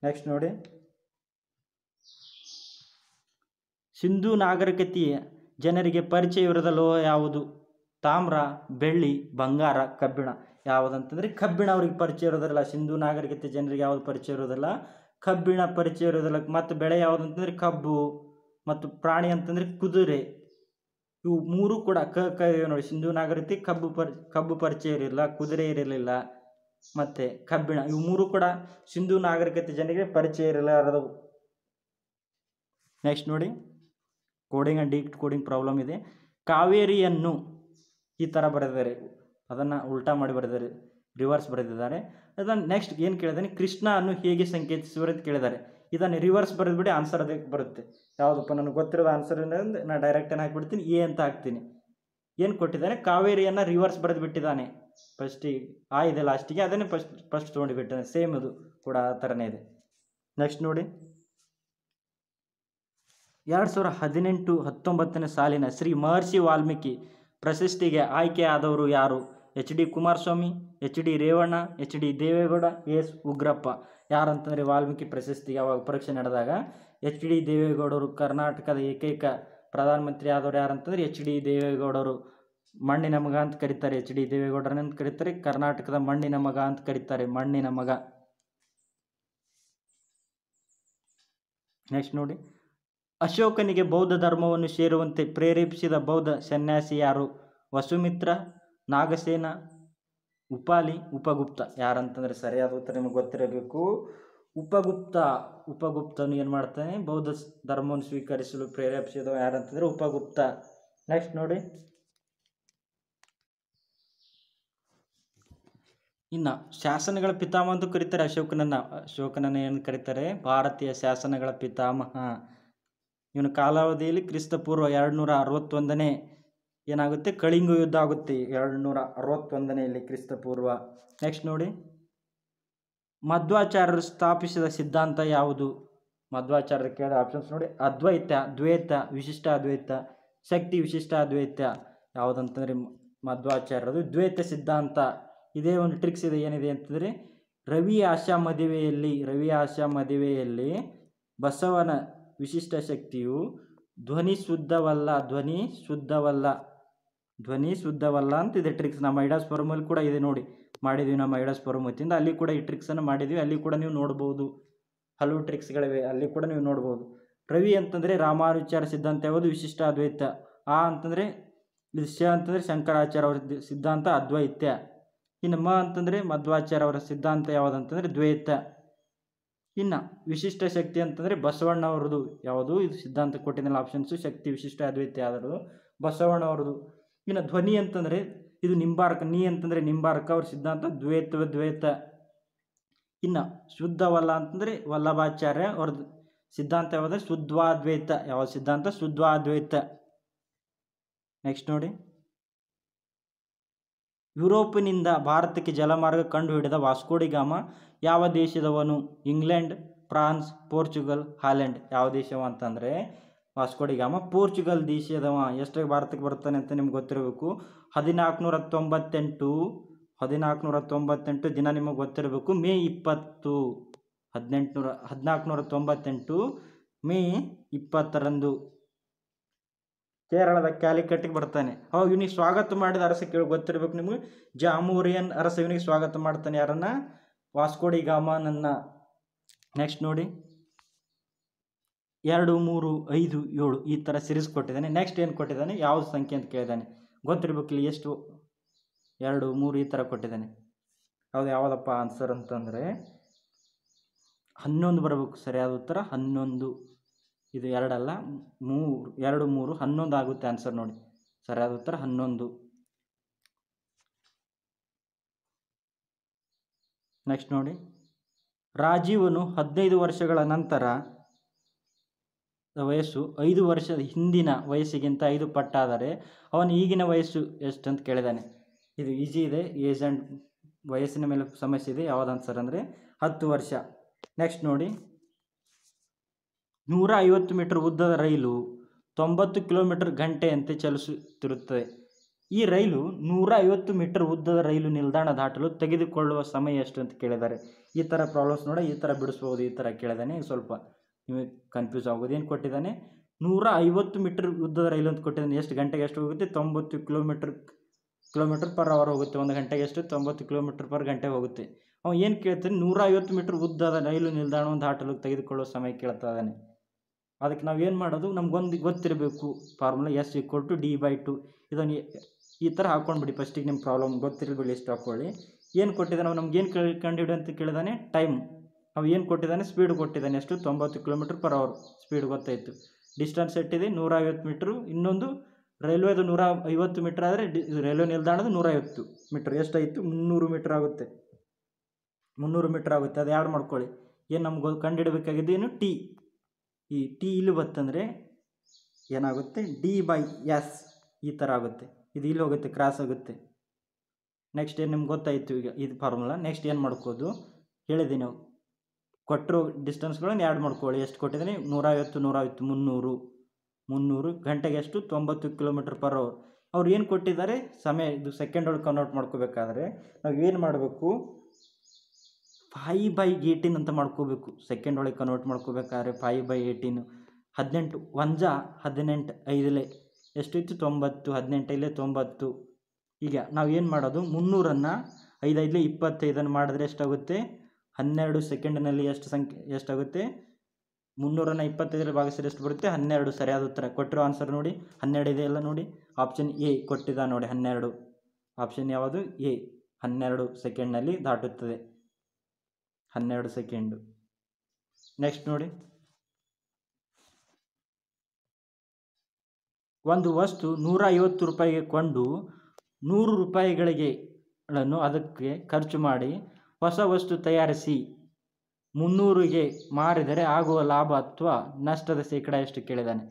ನೆಕ್ಸ್ಟ್ ನೋಡಿ ಸಿಂಧೂ ನಾಗರಿಕತೆಯ ಜನರಿಗೆ ಪರಿಚಯ ಲೋಹ ಯಾವುದು ತಾಮ್ರ ಬೆಳ್ಳಿ ಬಂಗಾರ ಕಬ್ಬಿಣ ಯಾವುದಂತಂದರೆ ಕಬ್ಬಿಣ ಅವ್ರಿಗೆ ಪರಿಚಯ ಇರೋದಿಲ್ಲ ಸಿಂಧೂ ನಾಗರಿಕತೆ ಜನರಿಗೆ ಯಾವುದು ಪರಿಚಯ ಇರೋದಿಲ್ಲ ಕಬ್ಬಿಣ ಪರಿಚಯ ಇರೋದಿಲ್ಲ ಮತ್ತು ಬೆಳೆ ಯಾವುದು ಕಬ್ಬು ಮತ್ತು ಪ್ರಾಣಿ ಅಂತಂದರೆ ಕುದುರೆ ಇವು ಮೂರು ಕೂಡ ಕ ಕ ನೋಡಿ ಸಿಂಧೂ ನಾಗರಿಕತೆ ಕಬ್ಬು ಪರಿ ಕಬ್ಬು ಪರಿಚಯ ಇರಲಿಲ್ಲ ಕುದುರೆ ಇರಲಿಲ್ಲ ಮತ್ತು ಕಬ್ಬಿಣ ಇವು ಮೂರು ಕೂಡ ಸಿಂಧೂ ನಾಗರಿಕತೆ ಜನರಿಗೆ ಪರಿಚಯ ಇರಲಾರದವು ನೆಕ್ಸ್ಟ್ ನೋಡಿ ಕೋಡಿಂಗ್ ಆ್ಯಂಡ್ ಡೀಟ್ ಕೋಡಿಂಗ್ ಪ್ರಾಬ್ಲಮ್ ಇದೆ ಕಾವೇರಿಯನ್ನು ಈ ಥರ ಬರೆದಿದ್ದಾರೆ ಅದನ್ನು ಉಲ್ಟಾ ಮಾಡಿ ಬರೆದಿದ್ದಾರೆ ರಿವರ್ಸ್ ಬರೆದಿದ್ದಾರೆ ಅದನ್ನು ನೆಕ್ಸ್ಟ್ ಏನು ಕೇಳಿದ್ದಾನೆ ಕೃಷ್ಣ ಅನ್ನು ಹೇಗೆ ಸಂಕೇತಿಸುವ ಅಂತ ಕೇಳಿದ್ದಾರೆ ಇದನ್ನು ರಿವರ್ಸ್ ಬರೆದ್ಬಿಟ್ಟು ಆನ್ಸರ್ ಅದಕ್ಕೆ ಬರುತ್ತೆ ಯಾವುದಪ್ಪ ನನಗೆ ಗೊತ್ತಿರೋದು ಆನ್ಸರ್ ನಾನು ಡೈರೆಕ್ಟನ್ನು ಹಾಕಿಬಿಡ್ತೀನಿ ಎ ಅಂತ ಹಾಕ್ತೀನಿ ಏನು ಕೊಟ್ಟಿದ್ದಾನೆ ಕಾವೇರಿಯನ್ನು ರಿವರ್ಸ್ ಬರೆದು ಬಿಟ್ಟಿದ್ದಾನೆ ಫಸ್ಟಿಗೆ ಆ ಇದೆ ಲಾಸ್ಟಿಗೆ ಅದನ್ನೇ ಫಸ್ಟ್ ಫಸ್ಟ್ ತೊಗೊಂಡು ಸೇಮ್ ಅದು ಕೂಡ ಆ ಥರನೇ ಇದೆ ನೆಕ್ಸ್ಟ್ ನೋಡಿ ಎರಡು ಸಾವಿರ ಹದಿನೆಂಟು ಹತ್ತೊಂಬತ್ತನೇ ಸಾಲಿನ ಶ್ರೀ ಮಹರ್ಷಿ ವಾಲ್ಮೀಕಿ ಪ್ರಶಸ್ತಿಗೆ ಆಯ್ಕೆ ಆದವರು ಯಾರು H D Kumaraswamy H D Revanna H D Devegowda S Ugrappa ಯಾರಂತಂದರೆ ವಾಲ್ಮೀಕಿ ಪ್ರಶಸ್ತಿಗೆ ಅವಾಗ ಪರೀಕ್ಷೆ ನಡೆದಾಗ ಎಚ್ ಡಿ ದೇವೇಗೌಡರು ಕರ್ನಾಟಕದ ಏಕೈಕ ಪ್ರಧಾನಮಂತ್ರಿ ಆದವರು ಯಾರಂತಂದರೆ ಎಚ್ ಡಿ ದೇವೇಗೌಡರು ಮಣ್ಣಿನ ಮಗ ಅಂತ ಕರೀತಾರೆ ಎಚ್ ಡಿ ದೇವೇಗೌಡರನ್ನ ಅಂತ ಕರೀತಾರೆ ಕರ್ನಾಟಕದ ಮಣ್ಣಿನ ಮಗ ಅಂತ ಕರೀತಾರೆ ಮಣ್ಣಿನ ಮಗ ನೆಕ್ಸ್ಟ್ ನೋಡಿ ಅಶೋಕನಿಗೆ ಬೌದ್ಧ ಧರ್ಮವನ್ನು ಸೇರುವಂತೆ ಪ್ರೇರೇಪಿಸಿದ ಬೌದ್ಧ ಸನ್ಯಾಸಿ ಯಾರು ವಸುಮಿತ್ರ ನಾಗಸೇನ ಉಪಾಲಿ ಉಪಗುಪ್ತ ಯಾರಂತಂದ್ರೆ ಸರಿಯಾದ ಉತ್ತರ ನಿಮಗೆ ಗೊತ್ತಿರಬೇಕು ಉಪಗುಪ್ತ ಉಪಗುಪ್ತನು ಏನು ಮಾಡ್ತಾನೆ ಬೌದ್ಧ ಧರ್ಮವನ್ನು ಸ್ವೀಕರಿಸಲು ಪ್ರೇರೇಪಿಸಿದ ಯಾರಂತಂದ್ರೆ ಉಪಗುಪ್ತ ನೆಕ್ಸ್ಟ್ ನೋಡಿ ಇನ್ನು ಶಾಸನಗಳ ಪಿತಾಮಹ ಅಂತ ಕರೀತಾರೆ ಅಶೋಕನನ್ನ ಅಶೋಕನನ್ನ ಏನು ಕರೀತಾರೆ ಭಾರತೀಯ ಶಾಸನಗಳ ಪಿತಾಮಹ ಇವನ ಕಾಲಾವಧಿಯಲ್ಲಿ ಕ್ರಿಸ್ತಪೂರ್ವ ಎರಡು ನೂರ ಅರವತ್ತೊಂದನೇ ಏನಾಗುತ್ತೆ ಕಳಿಂಗ ಯುದ್ಧ ಆಗುತ್ತೆ ಎರಡು ನೂರ ಅರವತ್ತೊಂದನೇ ಇಲ್ಲಿ ಕ್ರಿಸ್ತಪೂರ್ವ ನೆಕ್ಸ್ಟ್ ನೋಡಿ ಮಧ್ವಾಚಾರ್ಯರು ಸ್ಥಾಪಿಸಿದ ಸಿದ್ಧಾಂತ ಯಾವುದು ಮಧ್ವಾಚಾರ್ಯರು ಕೇಳಿದ ಆಪ್ಷನ್ಸ್ ನೋಡಿ ಅದ್ವೈತ ದ್ವೈತ ವಿಶಿಷ್ಟ ಅದ್ವೈತ ಶಕ್ತಿ ವಿಶಿಷ್ಟ ಅದ್ವೈತ ಯಾವುದಂತಂದ್ರೆ ಮಧ್ವಾಚಾರ್ಯರು ದ್ವೈತ ಸಿದ್ಧಾಂತ ಇದೇ ಒಂದು ಟ್ರಿಕ್ಸ್ ಇದೆ ಏನಿದೆ ಅಂತಂದರೆ ರವಿ ಆಶಾ ಮದುವೆಯಲ್ಲಿ ರವಿ ಆಶಾ ಮದುವೆಯಲ್ಲಿ ಬಸವನ ವಿಶಿಷ್ಟ ಶಕ್ತಿಯು ಧ್ವನಿ ಶುದ್ಧವಲ್ಲ ಧ್ವನಿ ಶುದ್ಧವಲ್ಲ ಧ್ವನಿ ಶುದ್ಧವಲ್ಲ ಅಂತ ಇದೆ ಟ್ರಿಕ್ಸ್ ನಮ್ಮ ಐಡಾಸ್ ಫಾರ್ಮಲ್ಲಿ ಕೂಡ ಇದೆ ನೋಡಿ ಮಾಡಿದ್ವಿ ನಮ್ಮ ಐಡಾಸ್ ಫಾರ್ಮ್ ಹೊತ್ತಿಂದ ಅಲ್ಲಿ ಕೂಡ ಈ ಟ್ರಿಕ್ಸನ್ನು ಮಾಡಿದ್ವಿ ಅಲ್ಲಿ ಕೂಡ ನೀವು ನೋಡ್ಬೋದು ಹಲವು ಟ್ರಿಕ್ಸ್ಗಳಿವೆ ಅಲ್ಲಿ ಕೂಡ ನೀವು ನೋಡ್ಬೋದು ರವಿ ಅಂತಂದರೆ ರಾಮಾನುಚಾರ ಸಿದ್ಧಾಂತ ಯಾವುದು ವಿಶಿಷ್ಟ ಅದ್ವೈತ ಆ ಅಂತಂದರೆ ಇದು ಅಂತಂದರೆ ಶಂಕರಾಚಾರ್ಯ ಅವರ ಸಿದ್ಧಾಂತ ಅದ್ವೈತ್ಯ ಇನ್ನು ಮ ಅಂತಂದರೆ ಮಧ್ವಾಚಾರ್ಯವರ ಸಿದ್ಧಾಂತ ಯಾವುದಂತಂದರೆ ದ್ವೈತ ಇನ್ನು ವಿಶಿಷ್ಟ ಶಕ್ತಿ ಅಂತಂದರೆ ಬಸವಣ್ಣವ್ರದ್ದು ಯಾವುದು ಇದು ಸಿದ್ಧಾಂತ ಕೊಟ್ಟಿನಲ್ಲ ಆಪ್ಷನ್ಸು ಶಕ್ತಿ ವಿಶಿಷ್ಟ ಅದ್ವೈತ ಯಾವ್ದು ಬಸವಣ್ಣವ್ರದ್ದು ಇನ್ನು ಧ್ವನಿ ಅಂತಂದರೆ ಇದು ನಿಂಬಾರ್ಕ ನೀ ಅಂತಂದರೆ ನಿಂಬಾರ್ಕ ಅವ್ರ ಸಿದ್ಧಾಂತ ದ್ವೈತ ದ್ವೈತ ಇನ್ನು ಶುದ್ಧವಲ್ಲ ಅಂತಂದರೆ ವಲ್ಲಭಾಚಾರ್ಯ ಅವ್ರದ್ದು ಸಿದ್ಧಾಂತ ಯಾವುದು ಶುದ್ಧ್ವಾದ್ವೈತ ಯಾವ ಸಿದ್ಧಾಂತ ಶುದ್ಧ್ವಾದ್ವೈತ ನೆಕ್ಸ್ಟ್ ನೋಡಿ ಯುರೋಪಿನಿಂದ ಭಾರತಕ್ಕೆ ಜಲಮಾರ್ಗ ಕಂಡುಹಿಡಿದ ವಾಸ್ಕೋಡಿಗಾಮ ಯಾವ ದೇಶದವನು ಇಂಗ್ಲೆಂಡ್ ಫ್ರಾನ್ಸ್ ಪೋರ್ಚುಗಲ್ ಹಾಲೆಂಡ್ ಯಾವ ದೇಶವ ಅಂತಂದರೆ ವಾಸ್ಕೋಡಿಗಾಮ ಪೋರ್ಚುಗಲ್ ದೇಶದವ ಎಷ್ಟಾಗಿ ಭಾರತಕ್ಕೆ ಬರ್ತಾನೆ ಅಂತ ನಿಮ್ಗೆ ಗೊತ್ತಿರಬೇಕು ಹದಿನಾಲ್ಕುನೂರ ತೊಂಬತ್ತೆಂಟು ಹದಿನಾಲ್ಕುನೂರ ತೊಂಬತ್ತೆಂಟು ದಿನ ನಿಮಗೆ ಗೊತ್ತಿರಬೇಕು ಮೇ ಇಪ್ಪತ್ತು ಹದಿನೆಂಟುನೂರ ಹದಿನಾಲ್ಕುನೂರ ತೊಂಬತ್ತೆಂಟು ಮೇ ಇಪ್ಪತ್ತರಂದು ಕೇರಳದ ಕ್ಯಾಲಿಕಟ್ಟಿಗೆ ಬರ್ತಾನೆ ಅವಾಗ ಇವನಿಗೆ ಸ್ವಾಗತ ಮಾಡಿದ ಅರಸ ಕೇಳಿ ಗೊತ್ತಿರ್ಬೇಕು ನಿಮಗೆ ಜಾಮೂರಿಯನ್ ಅರಸ ಇವನಿಗೆ ಸ್ವಾಗತ ಮಾಡ್ತಾನೆ ಯಾರನ್ನ ವಾಸ್ಕೋಡಿ ಗಾಮನನ್ನ ನೆಕ್ಸ್ಟ್ ನೋಡಿ ಎರಡು ಮೂರು ಐದು ಏಳು ಈ ಥರ ಸಿರೀಸ್ ಕೊಟ್ಟಿದ್ದಾನೆ ನೆಕ್ಸ್ಟ್ ಏನು ಕೊಟ್ಟಿದ್ದಾನೆ ಯಾವ್ದು ಸಂಖ್ಯೆ ಅಂತ ಕೇಳಿದ್ದಾನೆ ಇಲ್ಲಿ ಎಷ್ಟು ಎರಡು ಮೂರು ಈ ಥರ ಕೊಟ್ಟಿದ್ದಾನೆ ಹೌದು ಯಾವುದಪ್ಪ ಆನ್ಸರ್ ಅಂತಂದರೆ ಹನ್ನೊಂದು ಬರಬೇಕು ಸರಿಯಾದ ಉತ್ತರ ಹನ್ನೊಂದು ಇದು ಎರಡಲ್ಲ ಮೂರು ಎರಡು ಮೂರು ಹನ್ನೊಂದು ಆಗುತ್ತೆ ಆನ್ಸರ್ ನೋಡಿ ಸರಿಯಾದ ಉತ್ತರ ಹನ್ನೊಂದು ನೆಕ್ಸ್ಟ್ ನೋಡಿ ರಾಜೀವನು ಹದಿನೈದು ವರ್ಷಗಳ ನಂತರ ವಯಸ್ಸು ಐದು ವರ್ಷದ ಹಿಂದಿನ ವಯಸ್ಸಿಗಿಂತ ಐದು ಪಟ್ಟಾದರೆ ಅವನು ಈಗಿನ ವಯಸ್ಸು ಎಷ್ಟು ಅಂತ ಕೇಳಿದಾನೆ ಇದು ಈಜಿ ಇದೆ ಏಜ್ ಆ್ಯಂಡ್ ವಯಸ್ಸಿನ ಮೇಲೆ ಸಮಸ್ಯೆ ಇದೆ ಯಾವ್ದು ಆನ್ಸರ್ ಅಂದರೆ ಹತ್ತು ವರ್ಷ ನೆಕ್ಸ್ಟ್ ನೋಡಿ ನೂರ ಐವತ್ತು ಮೀಟರ್ ಉದ್ದದ ರೈಲು ತೊಂಬತ್ತು ಕಿಲೋಮೀಟರ್ ಗಂಟೆಯಂತೆ ಚಲಿಸುತ್ತಿರುತ್ತದೆ ಈ ರೈಲು ನೂರ ಐವತ್ತು ಮೀಟರ್ ಉದ್ದದ ರೈಲು ನಿಲ್ದಾಣ ದಾಟಲು ತೆಗೆದುಕೊಳ್ಳುವ ಸಮಯ ಎಷ್ಟು ಅಂತ ಕೇಳಿದ್ದಾರೆ ಈ ಥರ ಪ್ರಾಬ್ಲಮ್ಸ್ ನೋಡಿ ಈ ಥರ ಬಿಡಿಸ್ಬೋದು ಈ ಥರ ಕೇಳಿದಾನೆ ಸ್ವಲ್ಪ ನಿಮಗೆ ಕನ್ಫ್ಯೂಸ್ ಆಗೋದು ಏನು ಕೊಟ್ಟಿದ್ದಾನೆ ನೂರ ಐವತ್ತು ಮೀಟರ್ ಉದ್ದದ ರೈಲು ಅಂತ ಕೊಟ್ಟಿದ್ದಾನೆ ಎಷ್ಟು ಗಂಟೆಗೆ ಎಷ್ಟು ಹೋಗುತ್ತೆ ತೊಂಬತ್ತು ಕಿಲೋಮೀಟರ್ ಕಿಲೋಮೀಟರ್ ಪರ್ ಅವರ್ ಹೋಗುತ್ತೆ ಒಂದು ಗಂಟೆಗೆ ಎಷ್ಟು ತೊಂಬತ್ತು ಕಿಲೋಮೀಟರ್ ಪರ್ ಗಂಟೆ ಹೋಗುತ್ತೆ ಅವನು ಏನು ಕೇಳ್ತಾನೆ ನೂರ ಐವತ್ತು ಮೀಟರ್ ಉದ್ದದ ರೈಲು ನಿಲ್ದಾಣವನ್ನು ಹಾಟಲು ತೆಗೆದುಕೊಳ್ಳುವ ಸಮಯ ಕೇಳ್ತಾ ಇದ್ದಾನೆ ಅದಕ್ಕೆ ನಾವು ಏನು ಮಾಡೋದು ನಮ್ಗೊಂದು ಗೊತ್ತಿರಬೇಕು formula S equal to D by T ಇದನ್ನು ಈ ಥರ ಹಾಕ್ಕೊಂಡ್ಬಿಡಿ ಫಸ್ಟಿಗೆ ನಿಮ್ಮ ಪ್ರಾಬ್ಲಮ್ ಗೊತ್ತಿರಬೇಡಿ ಎಷ್ಟು ಹಾಕ್ಕೊಳ್ಳಿ ಏನು ಕೊಟ್ಟಿದ್ದಾನೆ ನಮ್ಗೆ ಏನು ಕೇಳಿ ಕಂಡು ಅಂತ ಕೇಳಿದಾನೆ ಟೈಮ್ ಅವು ಏನು ಕೊಟ್ಟಿದ್ದಾನೆ ಸ್ಪೀಡ್ ಕೊಟ್ಟಿದ್ದಾನೆ ಎಷ್ಟು ತೊಂಬತ್ತು ಕಿಲೋಮೀಟ್ರ್ ಪರ್ ಅವರ್ ಸ್ಪೀಡ್ ಗೊತ್ತಾಯಿತು ಡಿಸ್ಟೆನ್ಸ್ ಎಟ್ಟಿದೆ ಐವತ್ತು ಮೀಟ್ರ್ ಇನ್ನೊಂದು ರೈಲ್ವೇದು ನೂರ ಐವತ್ತು ಮೀಟ್ರ್ ಆದರೆ ಡಿ ರೈಲ್ವೆ ನಿಲ್ದಾಣದ ನೂರೈವತ್ತು ಮೀಟ್ರ್ ಎಷ್ಟಾಯಿತು ಮುನ್ನೂರು ಮೀಟ್ರ್ ಆಗುತ್ತೆ ಮುನ್ನೂರು ಮೀಟ್ರ್ ಆಗುತ್ತೆ ಅದು ಆ್ಯಡ್ ಮಾಡ್ಕೊಳ್ಳಿ ಏನು ನಮ್ಗೆ ಕಂಡು ಏನು ಟಿ ಈ ಟಿ ಇಲ್ಲಿ ಬತ್ತಂದರೆ ಏನಾಗುತ್ತೆ ಡಿ ಬೈ ಎಸ್ ಈ ಥರ ಆಗುತ್ತೆ ಇದು ಇಲ್ಲಿ ಹೋಗುತ್ತೆ ಕ್ರಾಸ್ ಆಗುತ್ತೆ ನೆಕ್ಸ್ಟ್ ಏನು ನಿಮ್ಗೆ ಗೊತ್ತಾಯಿತು ಈಗ ಇದು ಫಾರ್ಮುಲಾ ನೆಕ್ಸ್ಟ್ ಏನು ಮಾಡ್ಕೋದು ಹೇಳಿದೆ ನಾವು ಕೊಟ್ಟಿರೋ ಡಿಸ್ಟೆನ್ಸ್ಗಳನ್ನು ಆ್ಯಡ್ ಮಾಡ್ಕೊಳ್ಳಿ ಎಷ್ಟು ಕೊಟ್ಟಿದ್ದೀನಿ ನೂರೈವತ್ತು ನೂರೈವತ್ತು ಮುನ್ನೂರು ಮುನ್ನೂರು ಗಂಟೆಗೆ ಎಷ್ಟು ತೊಂಬತ್ತು ಕಿಲೋಮೀಟ್ರ್ ಪರ್ ಅವರ್ ಅವ್ರು ಏನು ಕೊಟ್ಟಿದ್ದಾರೆ ಸಮಯ ಇದು ಸೆಕೆಂಡ್ ಒಳಗೆ ಕನ್ವರ್ಟ್ ಮಾಡ್ಕೋಬೇಕಾದ್ರೆ ನಾವು ಏನು ಮಾಡಬೇಕು ಫೈ ಬೈ ಏಯ್ಟೀನ್ ಅಂತ ಮಾಡ್ಕೋಬೇಕು ಸೆಕೆಂಡ್ ಒಳಗೆ ಕನ್ವರ್ಟ್ ಮಾಡ್ಕೋಬೇಕಾದ್ರೆ ಫೈ ಬೈ ಏಯ್ಟೀನು ಹದಿನೆಂಟು ಒಂಜ ಹದಿನೆಂಟು ಐದಲೇ ಎಷ್ಟಿತ್ತು ತೊಂಬತ್ತು ಹದಿನೆಂಟೈಲೇ ತೊಂಬತ್ತು ಈಗ ನಾವು ಏನು ಮಾಡೋದು ಮುನ್ನೂರನ್ನು ಐದೈದಲೇ ಇಪ್ಪತ್ತೈದನ್ನು ಮಾಡಿದ್ರೆ ಎಷ್ಟಾಗುತ್ತೆ ಹನ್ನೆರಡು ಸೆಕೆಂಡ್ನಲ್ಲಿ ಎಷ್ಟು ಸಂಖ್ಯೆ ಎಷ್ಟಾಗುತ್ತೆ ಮುನ್ನೂರನ್ನು ಇಪ್ಪತ್ತೈದರಲ್ಲಿ ಭಾಗಿಸಿದ್ರೆ ಎಷ್ಟು ಬರುತ್ತೆ ಹನ್ನೆರಡು ಸರಿಯಾದ ಉತ್ತರ ಕೊಟ್ಟಿರೋ ಆನ್ಸರ್ ನೋಡಿ ಹನ್ನೆರಡು ಇದೆ ಎಲ್ಲ ನೋಡಿ ಆಪ್ಷನ್ ಎ ಕೊಟ್ಟಿದ್ದ ನೋಡಿ ಹನ್ನೆರಡು ಆಪ್ಷನ್ ಯಾವುದು ಎ ಹನ್ನೆರಡು ಸೆಕೆಂಡ್ನಲ್ಲಿ ದಾಟುತ್ತದೆ ಹನ್ನೆರಡು ಸೆಕೆಂಡು ನೆಕ್ಸ್ಟ್ ನೋಡಿ ಒಂದು ವಸ್ತು ನೂರ ಐವತ್ತು ರೂಪಾಯಿಗೆ ಕೊಂಡು ನೂರು ರೂಪಾಯಿಗಳಿಗೆ ಅದಕ್ಕೆ ಖರ್ಚು ಮಾಡಿ ಹೊಸ ವಸ್ತು ತಯಾರಿಸಿ ಮುನ್ನೂರಿಗೆ ಮಾರಿದರೆ ಆಗುವ ಲಾಭ ಅಥವಾ ನಷ್ಟದ ಶೇಕಡ ಎಷ್ಟು ಕೇಳಿದ್ದಾನೆ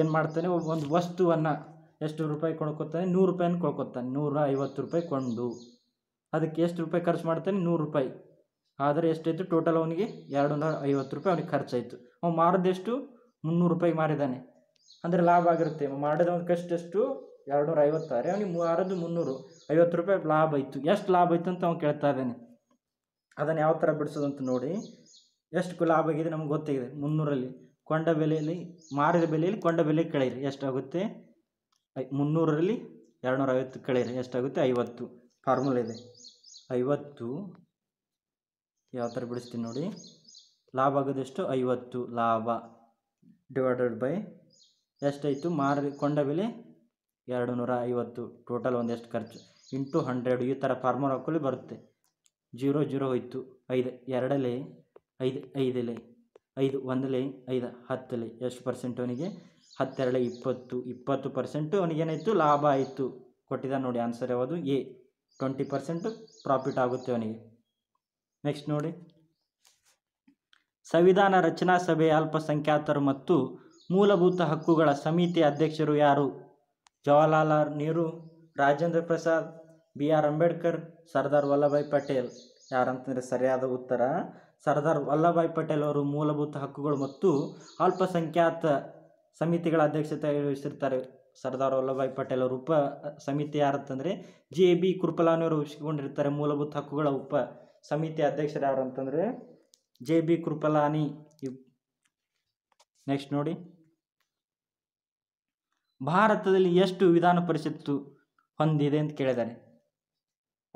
ಏನು ಮಾಡ್ತಾನೆ ಒಂದು ವಸ್ತುವನ್ನು ಎಷ್ಟು ರೂಪಾಯಿ ಕೊಡ್ಕೊತಾನೆ ನೂರು ರೂಪಾಯಿನ ಕೊಳ್ಕೊತಾನೆ ನೂರ ಐವತ್ತು ರೂಪಾಯಿ ಕೊಂಡು ಅದಕ್ಕೆ ಎಷ್ಟು ರೂಪಾಯಿ ಖರ್ಚು ಮಾಡ್ತಾನೆ ನೂರು ರೂಪಾಯಿ ಆದರೆ ಎಷ್ಟಾಯಿತು ಟೋಟಲ್ ಅವನಿಗೆ ಎರಡು ನೂರ ಐವತ್ತು ರೂಪಾಯಿ ಅವನಿಗೆ ಖರ್ಚಾಯಿತು ಅವ್ನು ಮಾರಿದೆಷ್ಟು ಮುನ್ನೂರು ರೂಪಾಯಿಗೆ ಮಾರಿದ್ದಾನೆ ಅಂದರೆ ಲಾಭ ಆಗಿರುತ್ತೆ ಮಾಡಿದವನ ಕಷ್ಟ ಎಷ್ಟು ಎರಡು ನೂರ ಐವತ್ತಾರೆ ಅವನಿಗೆ ಮಾರೋದು ಮುನ್ನೂರು ಐವತ್ತು ರೂಪಾಯಿ ಲಾಭ ಆಯಿತು ಎಷ್ಟು ಲಾಭ ಆಯಿತು ಅಂತ ಅವ್ನು ಕೇಳ್ತಾ ಇದ್ದಾನೆ ಅದನ್ನು ಯಾವ ಥರ ಬಿಡಿಸೋದು ಅಂತ ನೋಡಿ ಎಷ್ಟು ಲಾಭ ಆಗಿದೆ ನಮ್ಗೆ ಗೊತ್ತಾಗಿದೆ ಮುನ್ನೂರಲ್ಲಿ ಕೊಂಡ ಬೆಲೆಯಲ್ಲಿ ಮಾರಿದ ಬೆಲೆಯಲ್ಲಿ ಕೊಂಡ ಬೆಲೆ ಕಳೆಯಿರಿ ಎಷ್ಟಾಗುತ್ತೆ ಮುನ್ನೂರರಲ್ಲಿ ಎರಡು ನೂರ ಐವತ್ತು ಕಳೆಯಿರಿ ಎಷ್ಟಾಗುತ್ತೆ ಐವತ್ತು ಫಾರ್ಮುಲಾ ಇದೆ ಐವತ್ತು ಯಾವ ಥರ ಬಿಡಿಸ್ತೀನಿ ನೋಡಿ ಲಾಭ ಆಗೋದೆಷ್ಟು ಐವತ್ತು ಲಾಭ ಡಿವೈಡೆಡ್ ಬೈ ಎಷ್ಟಾಯಿತು ಮಾರಿ ಕೊಂಡ ಬೆಲೆ ಎರಡು ನೂರ ಐವತ್ತು ಟೋಟಲ್ ಒಂದೆಷ್ಟು ಖರ್ಚು ಇಂಟು ಹಂಡ್ರೆಡ್ ಈ ಥರ ಫಾರ್ಮರ್ ಹಾಕೊಳ್ಳಿ ಬರುತ್ತೆ ಜೀರೋ ಜೀರೋ ಹೋಯ್ತು ಐದು ಎರಡಲೆ ಐದು ಐದಲೆ ಐದು ಒಂದಲೆ ಐದು ಹತ್ತಲೆ ಎಷ್ಟು ಪರ್ಸೆಂಟ್ ಅವನಿಗೆ ಹತ್ತೆರಡು ಇಪ್ಪತ್ತು ಇಪ್ಪತ್ತು ಪರ್ಸೆಂಟು ಅವನಿಗೇನಾಯಿತು ಲಾಭ ಆಯಿತು ಕೊಟ್ಟಿದ್ದಾನೆ ನೋಡಿ ಆನ್ಸರ್ ಯಾವುದು ಎ ಟ್ವೆಂಟಿ ಪರ್ಸೆಂಟು ಪ್ರಾಫಿಟ್ ಆಗುತ್ತೆ ಅವನಿಗೆ ನೆಕ್ಸ್ಟ್ ನೋಡಿ ಸಂವಿಧಾನ ರಚನಾ ಸಭೆಯ ಅಲ್ಪಸಂಖ್ಯಾತರು ಮತ್ತು ಮೂಲಭೂತ ಹಕ್ಕುಗಳ ಸಮಿತಿ ಅಧ್ಯಕ್ಷರು ಯಾರು ಜವಾಹರ್ಲಾಲ್ ನೆಹರು ರಾಜೇಂದ್ರ ಪ್ರಸಾದ್ ಬಿ ಆರ್ ಅಂಬೇಡ್ಕರ್ ಸರ್ದಾರ್ ವಲ್ಲಭಾಯ್ ಪಟೇಲ್ ಯಾರಂತಂದರೆ ಸರಿಯಾದ ಉತ್ತರ ಸರ್ದಾರ್ ವಲ್ಲಭಾಯ್ ಪಟೇಲ್ ಅವರು ಮೂಲಭೂತ ಹಕ್ಕುಗಳು ಮತ್ತು ಅಲ್ಪಸಂಖ್ಯಾತ ಸಮಿತಿಗಳ ಅಧ್ಯಕ್ಷತೆ ವಹಿಸಿರ್ತಾರೆ ಸರ್ದಾರ್ ವಲ್ಲಭಾಯ್ ಪಟೇಲ್ ಅವರು ಉಪ ಸಮಿತಿ ಯಾರಂತಂದರೆ ಜೆ ಬಿ ಕೃಪಲಾನಿಯವರು ವಹಿಸಿಕೊಂಡಿರ್ತಾರೆ ಮೂಲಭೂತ ಹಕ್ಕುಗಳ ಉಪ ಸಮಿತಿ ಅಧ್ಯಕ್ಷರು ಯಾರು ಅಂತಂದರೆ ಜೆ ಬಿ ಕೃಪಲಾನಿ ನೆಕ್ಸ್ಟ್ ನೋಡಿ ಭಾರತದಲ್ಲಿ ಎಷ್ಟು ವಿಧಾನ ಪರಿಷತ್ತು ಹೊಂದಿದೆ ಅಂತ ಕೇಳಿದ್ದಾರೆ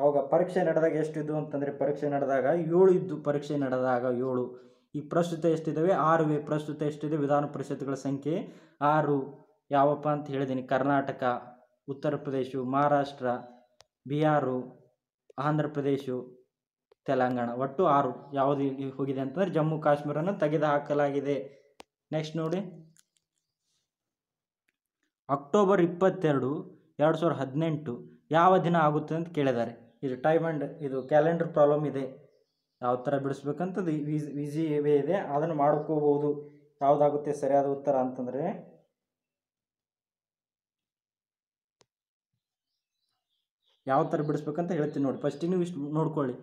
ಅವಾಗ ಪರೀಕ್ಷೆ ನಡೆದಾಗ ಎಷ್ಟಿದ್ದು ಅಂತಂದರೆ ಪರೀಕ್ಷೆ ನಡೆದಾಗ ಏಳು ಇದ್ದು ಪರೀಕ್ಷೆ ನಡೆದಾಗ ಏಳು ಈ ಪ್ರಸ್ತುತ ಎಷ್ಟಿದ್ದಾವೆ ಆರು ಪ್ರಸ್ತುತ ಎಷ್ಟಿದೆ ವಿಧಾನ ಪರಿಷತ್ಗಳ ಸಂಖ್ಯೆ ಆರು ಯಾವಪ್ಪ ಅಂತ ಹೇಳಿದ್ದೀನಿ ಕರ್ನಾಟಕ ಉತ್ತರ ಪ್ರದೇಶ ಮಹಾರಾಷ್ಟ್ರ ಬಿಹಾರು ಆಂಧ್ರ ಪ್ರದೇಶ ತೆಲಂಗಾಣ ಒಟ್ಟು ಆರು ಯಾವುದು ಹೋಗಿದೆ ಅಂತಂದರೆ ಜಮ್ಮು ಕಾಶ್ಮೀರನ್ನು ತೆಗೆದುಹಾಕಲಾಗಿದೆ ನೆಕ್ಸ್ಟ್ ನೋಡಿ ಅಕ್ಟೋಬರ್ ಇಪ್ಪತ್ತೆರಡು ಎರಡು ಸಾವಿರದ ಹದಿನೆಂಟು ಯಾವ ದಿನ ಆಗುತ್ತೆ ಅಂತ ಕೇಳಿದ್ದಾರೆ ಇದು ಟೈಮ್ ಆ್ಯಂಡ್ ಇದು ಕ್ಯಾಲೆಂಡರ್ ಪ್ರಾಬ್ಲಮ್ ಇದೆ ಯಾವ ಥರ ಬಿಡಿಸ್ಬೇಕಂತದ್ದು ಈಸಿ ವೇ ಇದೆ ಅದನ್ನು ಮಾಡ್ಕೋಬೋದು ಯಾವುದಾಗುತ್ತೆ ಸರಿಯಾದ ಉತ್ತರ ಅಂತಂದರೆ ಯಾವ ಥರ ಬಿಡಿಸ್ಬೇಕಂತ ಹೇಳ್ತೀನಿ ನೋಡಿ ಫಸ್ಟಿಗೆ ನೀವು ಇಷ್ಟು ನೋಡ್ಕೊಳ್ಳಿ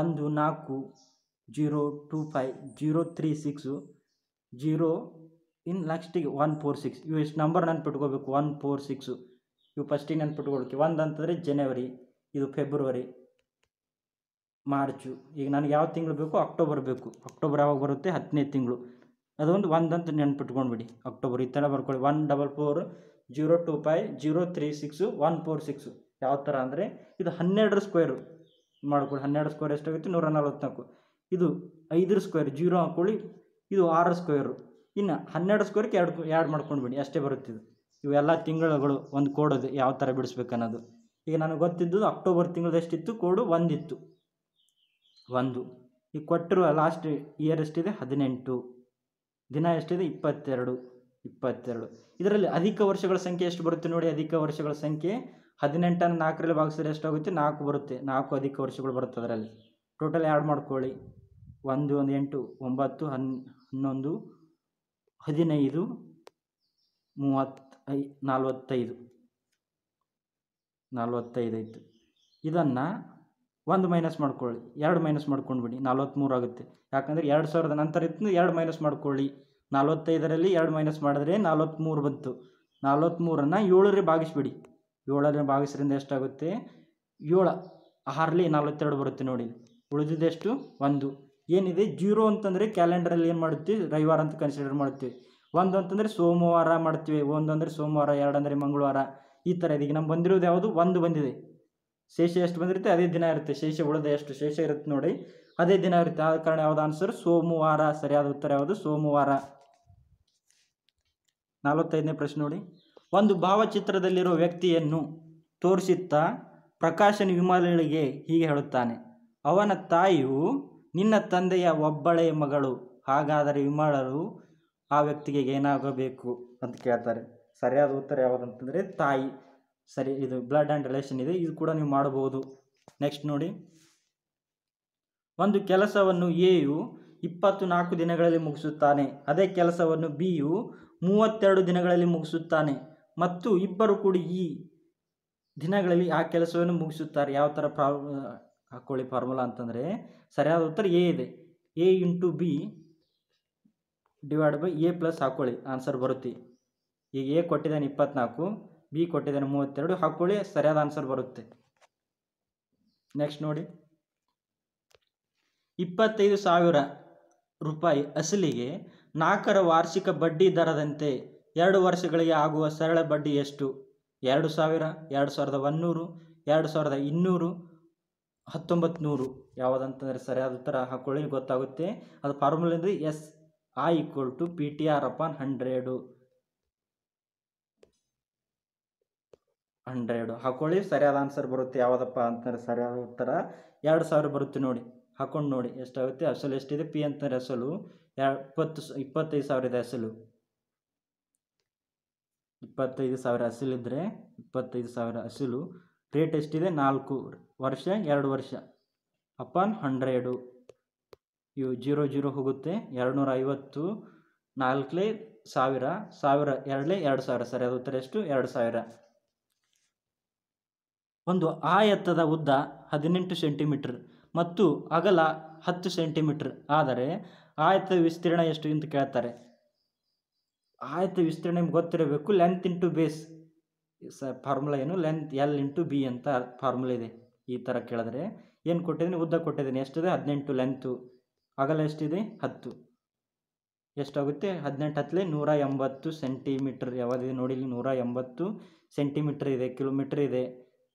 ಒಂದು ನಾಲ್ಕು zero two five zero three six zero in ಲಾಸ್ಟಿಗೆ ಒನ್ ಫೋರ್ ಸಿಕ್ಸ್ ಇವು ಎಷ್ಟು ನಂಬರ್ ನೆನ್ಪಿಟ್ಕೋಬೇಕು ಒನ್ ಫೋರ್ ಸಿಕ್ಸು ಇವು ಫಸ್ಟಿಗೆ ನೆನ್ಪಿಟ್ಕೊಳ್ಕೆ ಒಂದು ಅಂತಂದರೆ ಜನವರಿ ಇದು ಫೆಬ್ರವರಿ ಮಾರ್ಚು ಈಗ ನನಗೆ ಯಾವ ತಿಂಗಳು ಬೇಕು ಅಕ್ಟೋಬರ್ ಬೇಕು ಅಕ್ಟೋಬರ್ ಯಾವಾಗ ಬರುತ್ತೆ ಹತ್ತನೇ ತಿಂಗಳು ಅದೊಂದು ಒಂದು ಅಂತ ನೆನ್ಪಿಟ್ಕೊಂಡ್ಬಿಡಿ ಅಕ್ಟೋಬರ್ ಈ ಥರ ಬರ್ಕೊಳ್ಳಿ one double four zero two five zero three six one four six ಯಾವ ಥರ ಅಂದರೆ ಇದು ಹನ್ನೆರಡರ ಸ್ಕ್ವೇರು ಮಾಡ್ಕೊಳ್ಳಿ ಹನ್ನೆರಡು ಸ್ಕ್ವೇರ್ ಎಷ್ಟಾಗುತ್ತೆ ನೂರ ನಲವತ್ತ್ನಾಲ್ಕು ಇದು ಐದರ ಸ್ಕ್ವೇರ್ ಜೀರೋ ಹಾಕ್ಕೊಳ್ಳಿ ಇದು ಆರು ಸ್ಕ್ವೇರು ಇನ್ನು ಹನ್ನೆರಡು ಸ್ಕ್ವೇರ್ಗೆ ಎರಡು ಎರಡು ಮಾಡ್ಕೊಂಡ್ಬಿಡಿ ಅಷ್ಟೇ ಬರುತ್ತೆ ಇದು ಇವೆಲ್ಲ ತಿಂಗಳುಗಳು ಒಂದು ಅದು ಯಾವ ಥರ ಬಿಡಿಸ್ಬೇಕನ್ನೋದು ಈಗ ನನಗೆ ಗೊತ್ತಿದ್ದು ಅಕ್ಟೋಬರ್ ತಿಂಗಳದ್ದು ಎಷ್ಟಿತ್ತು ಕೋಡು ಒಂದಿತ್ತು ಒಂದು ಈಗ ಕೊಟ್ಟಿರುವ ಲಾಸ್ಟ್ ಇಯರ್ ಎಷ್ಟಿದೆ ಹದಿನೆಂಟು ದಿನ ಎಷ್ಟಿದೆ ಇಪ್ಪತ್ತೆರಡು ಇಪ್ಪತ್ತೆರಡು ಇದರಲ್ಲಿ ಅಧಿಕ ವರ್ಷಗಳ ಸಂಖ್ಯೆ ಎಷ್ಟು ಬರುತ್ತೆ ನೋಡಿ ಅಧಿಕ ವರ್ಷಗಳ ಸಂಖ್ಯೆ ಹದಿನೆಂಟನ್ನು ನಾಲ್ಕರಲ್ಲಿ ಭಾಗಿಸಿದ್ರೆ ಎಷ್ಟಾಗುತ್ತೆ ನಾಲ್ಕು ಬರುತ್ತೆ ನಾಲ್ಕು ಅಧಿಕ ವರ್ಷಗಳು ಬರುತ್ತೆ ಅದರಲ್ಲಿ ಟೋಟಲ್ ಆ್ಯಡ್ ಮಾಡ್ಕೊಳ್ಳಿ ಒಂದು ಒಂದು ಎಂಟು ಒಂಬತ್ತು ಹನ್ ಹನ್ನೊಂದು ಹದಿನೈದು ಮೂವತ್ತು ಐ ನಲ್ವತ್ತೈದು ನಲ್ವತ್ತೈದು ಆಯಿತು ಇದನ್ನು ಒಂದು ಮೈನಸ್ ಮಾಡ್ಕೊಳ್ಳಿ ಎರಡು ಮೈನಸ್ ಮಾಡ್ಕೊಂಡು ಬಿಡಿ ನಲ್ವತ್ತ್ಮೂರು ಆಗುತ್ತೆ ಯಾಕಂದರೆ ಎರಡು ಸಾವಿರದ ನಂತರ ಇತ್ತು ಎರಡು ಮೈನಸ್ ಮಾಡ್ಕೊಳ್ಳಿ ನಲ್ವತ್ತೈದರಲ್ಲಿ ಎರಡು ಮೈನಸ್ ಮಾಡಿದ್ರೆ ನಲ್ವತ್ತ್ಮೂರು ಬಂತು ನಲ್ವತ್ತ್ಮೂರನ್ನು ಏಳರೇ ಭಾಗಿಸ್ಬಿಡಿ ಏಳರಿಂದ ಭಾಗಿಸ್ರಿಂದ ಎಷ್ಟಾಗುತ್ತೆ ಏಳು ಆರ್ಲಿ ನಲವತ್ತೆರಡು ಬರುತ್ತೆ ನೋಡಿ ಉಳಿದಿದ್ದೆಷ್ಟು ಒಂದು ಏನಿದೆ ಜೀರೋ ಅಂತಂದರೆ ಕ್ಯಾಲೆಂಡರಲ್ಲಿ ಏನು ಮಾಡ್ತೀವಿ ರವಿವಾರ ಅಂತ ಕನ್ಸಿಡರ್ ಮಾಡ್ತೀವಿ ಒಂದು ಅಂತಂದರೆ ಸೋಮವಾರ ಮಾಡ್ತೀವಿ ಒಂದು ಅಂದರೆ ಸೋಮವಾರ ಎರಡು ಅಂದರೆ ಮಂಗಳವಾರ ಈ ಥರ ಇದೀಗ ನಮ್ಗೆ ಬಂದಿರೋದು ಯಾವುದು ಒಂದು ಬಂದಿದೆ ಶೇಷ ಎಷ್ಟು ಬಂದಿರುತ್ತೆ ಅದೇ ದಿನ ಇರುತ್ತೆ ಶೇಷ ಉಳಿದ ಎಷ್ಟು ಶೇಷ ಇರುತ್ತೆ ನೋಡಿ ಅದೇ ದಿನ ಇರುತ್ತೆ ಆದ ಕಾರಣ ಯಾವುದು ಆನ್ಸರ್ ಸೋಮವಾರ ಸರಿಯಾದ ಉತ್ತರ ಯಾವುದು ಸೋಮವಾರ ನಲವತ್ತೈದನೇ ಪ್ರಶ್ನೆ ನೋಡಿ ಒಂದು ಭಾವಚಿತ್ರದಲ್ಲಿರುವ ವ್ಯಕ್ತಿಯನ್ನು ತೋರಿಸುತ್ತಾ ಪ್ರಕಾಶನ್ ವಿಮಾಲಗಳಿಗೆ ಹೀಗೆ ಹೇಳುತ್ತಾನೆ ಅವನ ತಾಯಿಯು ನಿನ್ನ ತಂದೆಯ ಒಬ್ಬಳೆ ಮಗಳು ಹಾಗಾದರೆ ವಿಮಲರು ಆ ವ್ಯಕ್ತಿಗೆ ಏನಾಗಬೇಕು ಅಂತ ಕೇಳ್ತಾರೆ ಸರಿಯಾದ ಉತ್ತರ ಯಾವುದಂತಂದರೆ ತಾಯಿ ಸರಿ ಇದು ಬ್ಲಡ್ ಆ್ಯಂಡ್ ರಿಲೇಷನ್ ಇದೆ ಇದು ಕೂಡ ನೀವು ಮಾಡಬಹುದು ನೆಕ್ಸ್ಟ್ ನೋಡಿ ಒಂದು ಕೆಲಸವನ್ನು ಯು ಇಪ್ಪತ್ತು ನಾಲ್ಕು ದಿನಗಳಲ್ಲಿ ಮುಗಿಸುತ್ತಾನೆ ಅದೇ ಕೆಲಸವನ್ನು ಬಿಯು ಮೂವತ್ತೆರಡು ದಿನಗಳಲ್ಲಿ ಮುಗಿಸುತ್ತಾನೆ ಮತ್ತು ಇಬ್ಬರು ಕೂಡಿ ಈ ದಿನಗಳಲ್ಲಿ ಆ ಕೆಲಸವನ್ನು ಮುಗಿಸುತ್ತಾರೆ ಯಾವ ಥರ ಪ್ರಾ ಹಾಕ್ಕೊಳ್ಳಿ ಫಾರ್ಮುಲಾ ಅಂತಂದರೆ ಸರಿಯಾದ ಉತ್ತರ ಎ ಇದೆ A into B divide by A plus ಹಾಕ್ಕೊಳ್ಳಿ ಆನ್ಸರ್ ಬರುತ್ತೆ ಈಗ ಎ ಕೊಟ್ಟಿದ್ದಾನೆ ಇಪ್ಪತ್ನಾಲ್ಕು ಬಿ ಕೊಟ್ಟಿದ್ದಾನೆ ಮೂವತ್ತೆರಡು ಹಾಕ್ಕೊಳ್ಳಿ ಸರಿಯಾದ ಆನ್ಸರ್ ಬರುತ್ತೆ ನೆಕ್ಸ್ಟ್ ನೋಡಿ ಇಪ್ಪತ್ತೈದು ಸಾವಿರ ರೂಪಾಯಿ ಅಸಲಿಗೆ ನಾಲ್ಕರ ವಾರ್ಷಿಕ ಬಡ್ಡಿ ದರದಂತೆ ಎರಡು ವರ್ಷಗಳಿಗೆ ಆಗುವ ಸರಳ ಬಡ್ಡಿ ಎಷ್ಟು ಎರಡು ಸಾವಿರ ಎರಡು ಸಾವಿರದ ಒನ್ನೂರು ಎರಡು ಸಾವಿರದ ಇನ್ನೂರು ಹತ್ತೊಂಬತ್ತು ನೂರು ಯಾವುದಂತಂದರೆ ಸರಿಯಾದ ಉತ್ತರ ಹಾಕೊಳ್ಳಿ ಗೊತ್ತಾಗುತ್ತೆ ಅದು ಫಾರ್ಮುಲಿಂದ S I equal to P T R upon hundred hundred ಹಾಕೊಳ್ಳಿ ಸರಿಯಾದ ಆನ್ಸರ್ ಬರುತ್ತೆ ಯಾವುದಪ್ಪ ಅಂತಂದರೆ ಸರಿಯಾದ ಉತ್ತರ ಎರಡು ಸಾವಿರ ಬರುತ್ತೆ ನೋಡಿ ಹಾಕೊಂಡು ನೋಡಿ ಎಷ್ಟಾಗುತ್ತೆ ಅಸಲು ಎಷ್ಟಿದೆ ಪಿ ಅಂತಂದರೆ ಅಸಲು ಎರಡು ಇಪ್ಪತ್ತು ಇಪ್ಪತ್ತೈದು ಸಾವಿರದ ಇದೆ ಅಸಲು ಇಪ್ಪತ್ತೈದು ಸಾವಿರ ಹಸಿಲಿದ್ದರೆ ಇಪ್ಪತ್ತೈದು ಸಾವಿರ ಹಸಿಲು ರೇಟ್ ಎಷ್ಟಿದೆ ನಾಲ್ಕು ವರ್ಷ ಎರಡು ವರ್ಷ ಅಪಾನ್ ಹಂಡ್ರೆಡು ಇವು ಜೀರೋ ಜೀರೋ ಹೋಗುತ್ತೆ ಎರಡು ನೂರ ಐವತ್ತು ನಾಲ್ಕಲೇ ಸಾವಿರ ಸಾವಿರ ಎರಡಲೇ ಎರಡು ಸಾವಿರ ಸರಿ ಉತ್ತರ ಎಷ್ಟು ಎರಡು ಸಾವಿರ ಒಂದು ಆ ಎತ್ತದ ಉದ್ದ ಹದಿನೆಂಟು ಸೆಂಟಿಮೀಟರ್ ಮತ್ತು ಅಗಲ ಹತ್ತು ಸೆಂಟಿಮೀಟರ್ ಆದರೆ ಆಯತ ವಿಸ್ತೀರ್ಣ ಎಷ್ಟು ಅಂತ ಕೇಳ್ತಾರೆ ಆಯ್ತು ವಿಸ್ತರಣೆ ನಿಮ್ಗೆ ಗೊತ್ತಿರಬೇಕು ಲೆಂತ್ ಇಂಟು ಬೇಸ್ ಸ ಫಾರ್ಮುಲಾ ಏನು ಲೆಂತ್ ಎಲ್ ಇಂಟು ಬಿ ಅಂತ ಫಾರ್ಮುಲಾ ಇದೆ ಈ ಥರ ಕೇಳಿದ್ರೆ ಏನು ಕೊಟ್ಟಿದ್ದೀನಿ ಉದ್ದ ಕೊಟ್ಟಿದ್ದೀನಿ ಎಷ್ಟಿದೆ ಹದಿನೆಂಟು ಲೆಂತು ಅಗಲ ಎಷ್ಟಿದೆ ಹತ್ತು ಎಷ್ಟಾಗುತ್ತೆ ಹದಿನೆಂಟು ಹತ್ತಲೆ ನೂರ ಎಂಬತ್ತು ಸೆಂಟಿಮೀಟ್ರ್ ಯಾವುದಿದೆ ನೋಡಿ ನೂರ ಎಂಬತ್ತು ಸೆಂಟಿಮೀಟ್ರ್ ಇದೆ ಕಿಲೋಮೀಟ್ರ್ ಇದೆ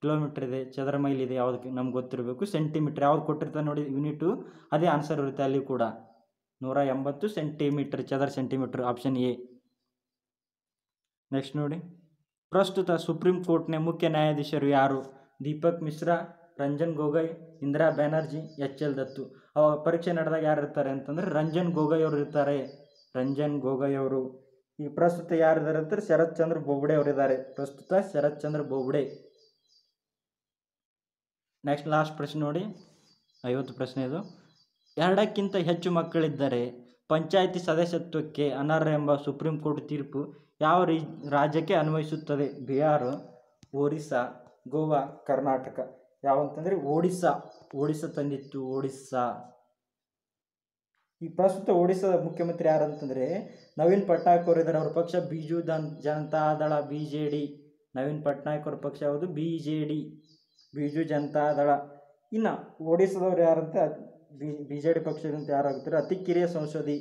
ಕಿಲೋಮೀಟ್ರ್ ಇದೆ ಚದರ ಮೈಲ್ ಇದೆ ಯಾವುದಕ್ಕೆ ನಮ್ಗೆ ಗೊತ್ತಿರಬೇಕು ಸೆಂಟಿಮೀಟ್ರ್ ಯಾವ್ದು ಕೊಟ್ಟಿರ್ತಾರೆ ನೋಡಿ ಯೂನಿಟು ಅದೇ ಆನ್ಸರ್ ಇರುತ್ತೆ ಅಲ್ಲಿ ಕೂಡ ನೂರ ಎಂಬತ್ತು ಸೆಂಟಿಮೀಟ್ರ್ ಚದರ ಸೆಂಟಿಮೀಟ್ರ್ ಆಪ್ಷನ್ ಎ ನೆಕ್ಸ್ಟ್ ನೋಡಿ ಪ್ರಸ್ತುತ ಸುಪ್ರೀಂ ಕೋರ್ಟ್ನ ಮುಖ್ಯ ನ್ಯಾಯಾಧೀಶರು ಯಾರು ದೀಪಕ್ ಮಿಶ್ರಾ ರಂಜನ್ ಗೊಗೊಯ್ ಇಂದಿರಾ ಬ್ಯಾನರ್ಜಿ ಎಚ್ ಎಲ್ ದತ್ತು ಅವಾಗ ಪರೀಕ್ಷೆ ನಡೆದಾಗ ಯಾರು ಇರ್ತಾರೆ ಅಂತಂದರೆ ರಂಜನ್ ಗೊಗೊಯ್ ಅವರು ಇರ್ತಾರೆ ರಂಜನ್ ಗೊಗೊಯ್ ಅವರು ಈ ಪ್ರಸ್ತುತ ಯಾರಿದ್ದಾರೆ ಅಂತಾರೆ ಶರತ್ ಚಂದ್ರ ಬೊಬ್ಡೆ ಅವರಿದ್ದಾರೆ ಪ್ರಸ್ತುತ ಶರತ್ ಚಂದ್ರ ಬೊಬ್ಡೆ ನೆಕ್ಸ್ಟ್ ಲಾಸ್ಟ್ ಪ್ರಶ್ನೆ ನೋಡಿ ಐವತ್ತು ಪ್ರಶ್ನೆ ಇದು ಎರಡಕ್ಕಿಂತ ಹೆಚ್ಚು ಮಕ್ಕಳಿದ್ದರೆ ಪಂಚಾಯಿತಿ ಸದಸ್ಯತ್ವಕ್ಕೆ ಅನರ್ಹ ಎಂಬ ಸುಪ್ರೀಂ ಕೋರ್ಟ್ ತೀರ್ಪು ಯಾವ ರೀ ರಾಜ್ಯಕ್ಕೆ ಅನ್ವಯಿಸುತ್ತದೆ ಬಿಹಾರ ಒರಿಸ್ಸಾ ಗೋವಾ ಕರ್ನಾಟಕ ಯಾವಂತಂದರೆ ಒಡಿಸ್ಸಾ ಒಡಿಸ್ಸಾ ತಂದಿತ್ತು ಒಡಿಸ್ಸಾ ಈ ಪ್ರಸ್ತುತ ಒಡಿಸ್ಸಾದ ಮುಖ್ಯಮಂತ್ರಿ ಯಾರಂತಂದರೆ ನವೀನ್ ಪಟ್ನಾಯಕ್ ಇದ್ದಾರೆ ಅವ್ರ ಪಕ್ಷ Biju Dhan Janata Dal B J D Naveen Patnaik ಅವ್ರ ಪಕ್ಷ ಯಾವುದು B J D Biju Janata Dal ಇನ್ನು ಒಡಿಸ್ಸಾದವ್ರು ಯಾರಂತ ಬಿ ಜೆ ಡಿ ಪಕ್ಷದಂತೆ ಯಾರಾಗುತ್ತಾರೆ ಅತಿ ಕಿರಿಯ ಸಂಸದಿ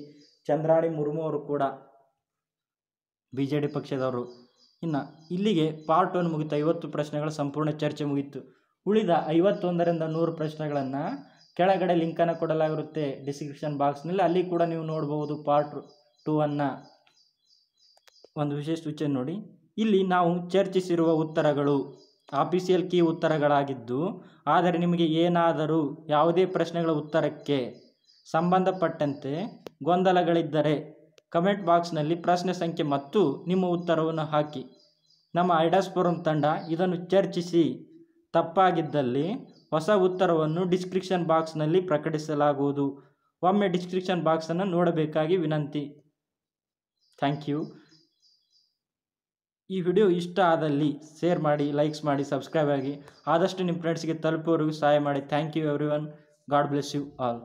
ಚಂದ್ರಾಣಿ ಮುರ್ಮು ಅವರು ಕೂಡ ಬಿ ಜೆ ಡಿ ಪಕ್ಷದವರು ಇನ್ನು ಇಲ್ಲಿಗೆ ಪಾರ್ಟ್ ಒನ್ ಮುಗಿತು ಐವತ್ತು ಪ್ರಶ್ನೆಗಳ ಸಂಪೂರ್ಣ ಚರ್ಚೆ ಮುಗಿತು ಉಳಿದ ಐವತ್ತೊಂದರಿಂದ ನೂರು ಪ್ರಶ್ನೆಗಳನ್ನು ಕೆಳಗಡೆ ಲಿಂಕನ್ನು ಕೊಡಲಾಗಿರುತ್ತೆ ಡಿಸ್ಕ್ರಿಪ್ಷನ್ ಬಾಕ್ಸ್ನಲ್ಲಿ ಅಲ್ಲಿ ಕೂಡ ನೀವು ನೋಡ್ಬೋದು ಪಾರ್ಟ್ ಟೂ ಅನ್ನು ಒಂದು ವಿಶೇಷ ಸೂಚನೆ ನೋಡಿ ಇಲ್ಲಿ ನಾವು ಚರ್ಚಿಸಿರುವ ಉತ್ತರಗಳು ಆಫೀಸಿಯಲ್ ಕೀ ಉತ್ತರಗಳಾಗಿದ್ದು ಆದರೆ ನಿಮಗೆ ಏನಾದರೂ ಯಾವುದೇ ಪ್ರಶ್ನೆಗಳ ಉತ್ತರಕ್ಕೆ ಸಂಬಂಧಪಟ್ಟಂತೆ ಗೊಂದಲಗಳಿದ್ದರೆ ಕಮೆಂಟ್ ಬಾಕ್ಸ್ನಲ್ಲಿ ಪ್ರಶ್ನೆ ಸಂಖ್ಯೆ ಮತ್ತು ನಿಮ್ಮ ಉತ್ತರವನ್ನು ಹಾಕಿ ನಮ್ಮ ಐಡಾಸ್ ಫೋರಂ ತಂಡ ಇದನ್ನು ಚರ್ಚಿಸಿ ತಪ್ಪಾಗಿದ್ದಲ್ಲಿ ಹೊಸ ಉತ್ತರವನ್ನು ಡಿಸ್ಕ್ರಿಪ್ಷನ್ ಬಾಕ್ಸ್ನಲ್ಲಿ ಪ್ರಕಟಿಸಲಾಗುವುದು ಒಮ್ಮೆ ಡಿಸ್ಕ್ರಿಪ್ಷನ್ ಬಾಕ್ಸನ್ನು ನೋಡಬೇಕಾಗಿ ವಿನಂತಿ ಥ್ಯಾಂಕ್ ಯು ಈ ವಿಡಿಯೋ ಇಷ್ಟ ಆದಲ್ಲಿ ಶೇರ್ ಮಾಡಿ ಲೈಕ್ಸ್ ಮಾಡಿ ಸಬ್ಸ್ಕ್ರೈಬ್ ಆಗಿ ಆದಷ್ಟು ನಿಮ್ಮ ಫ್ರೆಂಡ್ಸ್ಗೆ ತಲುಪುವವರೆಗೂ ಸಹಾಯ ಮಾಡಿ thank you everyone god bless you all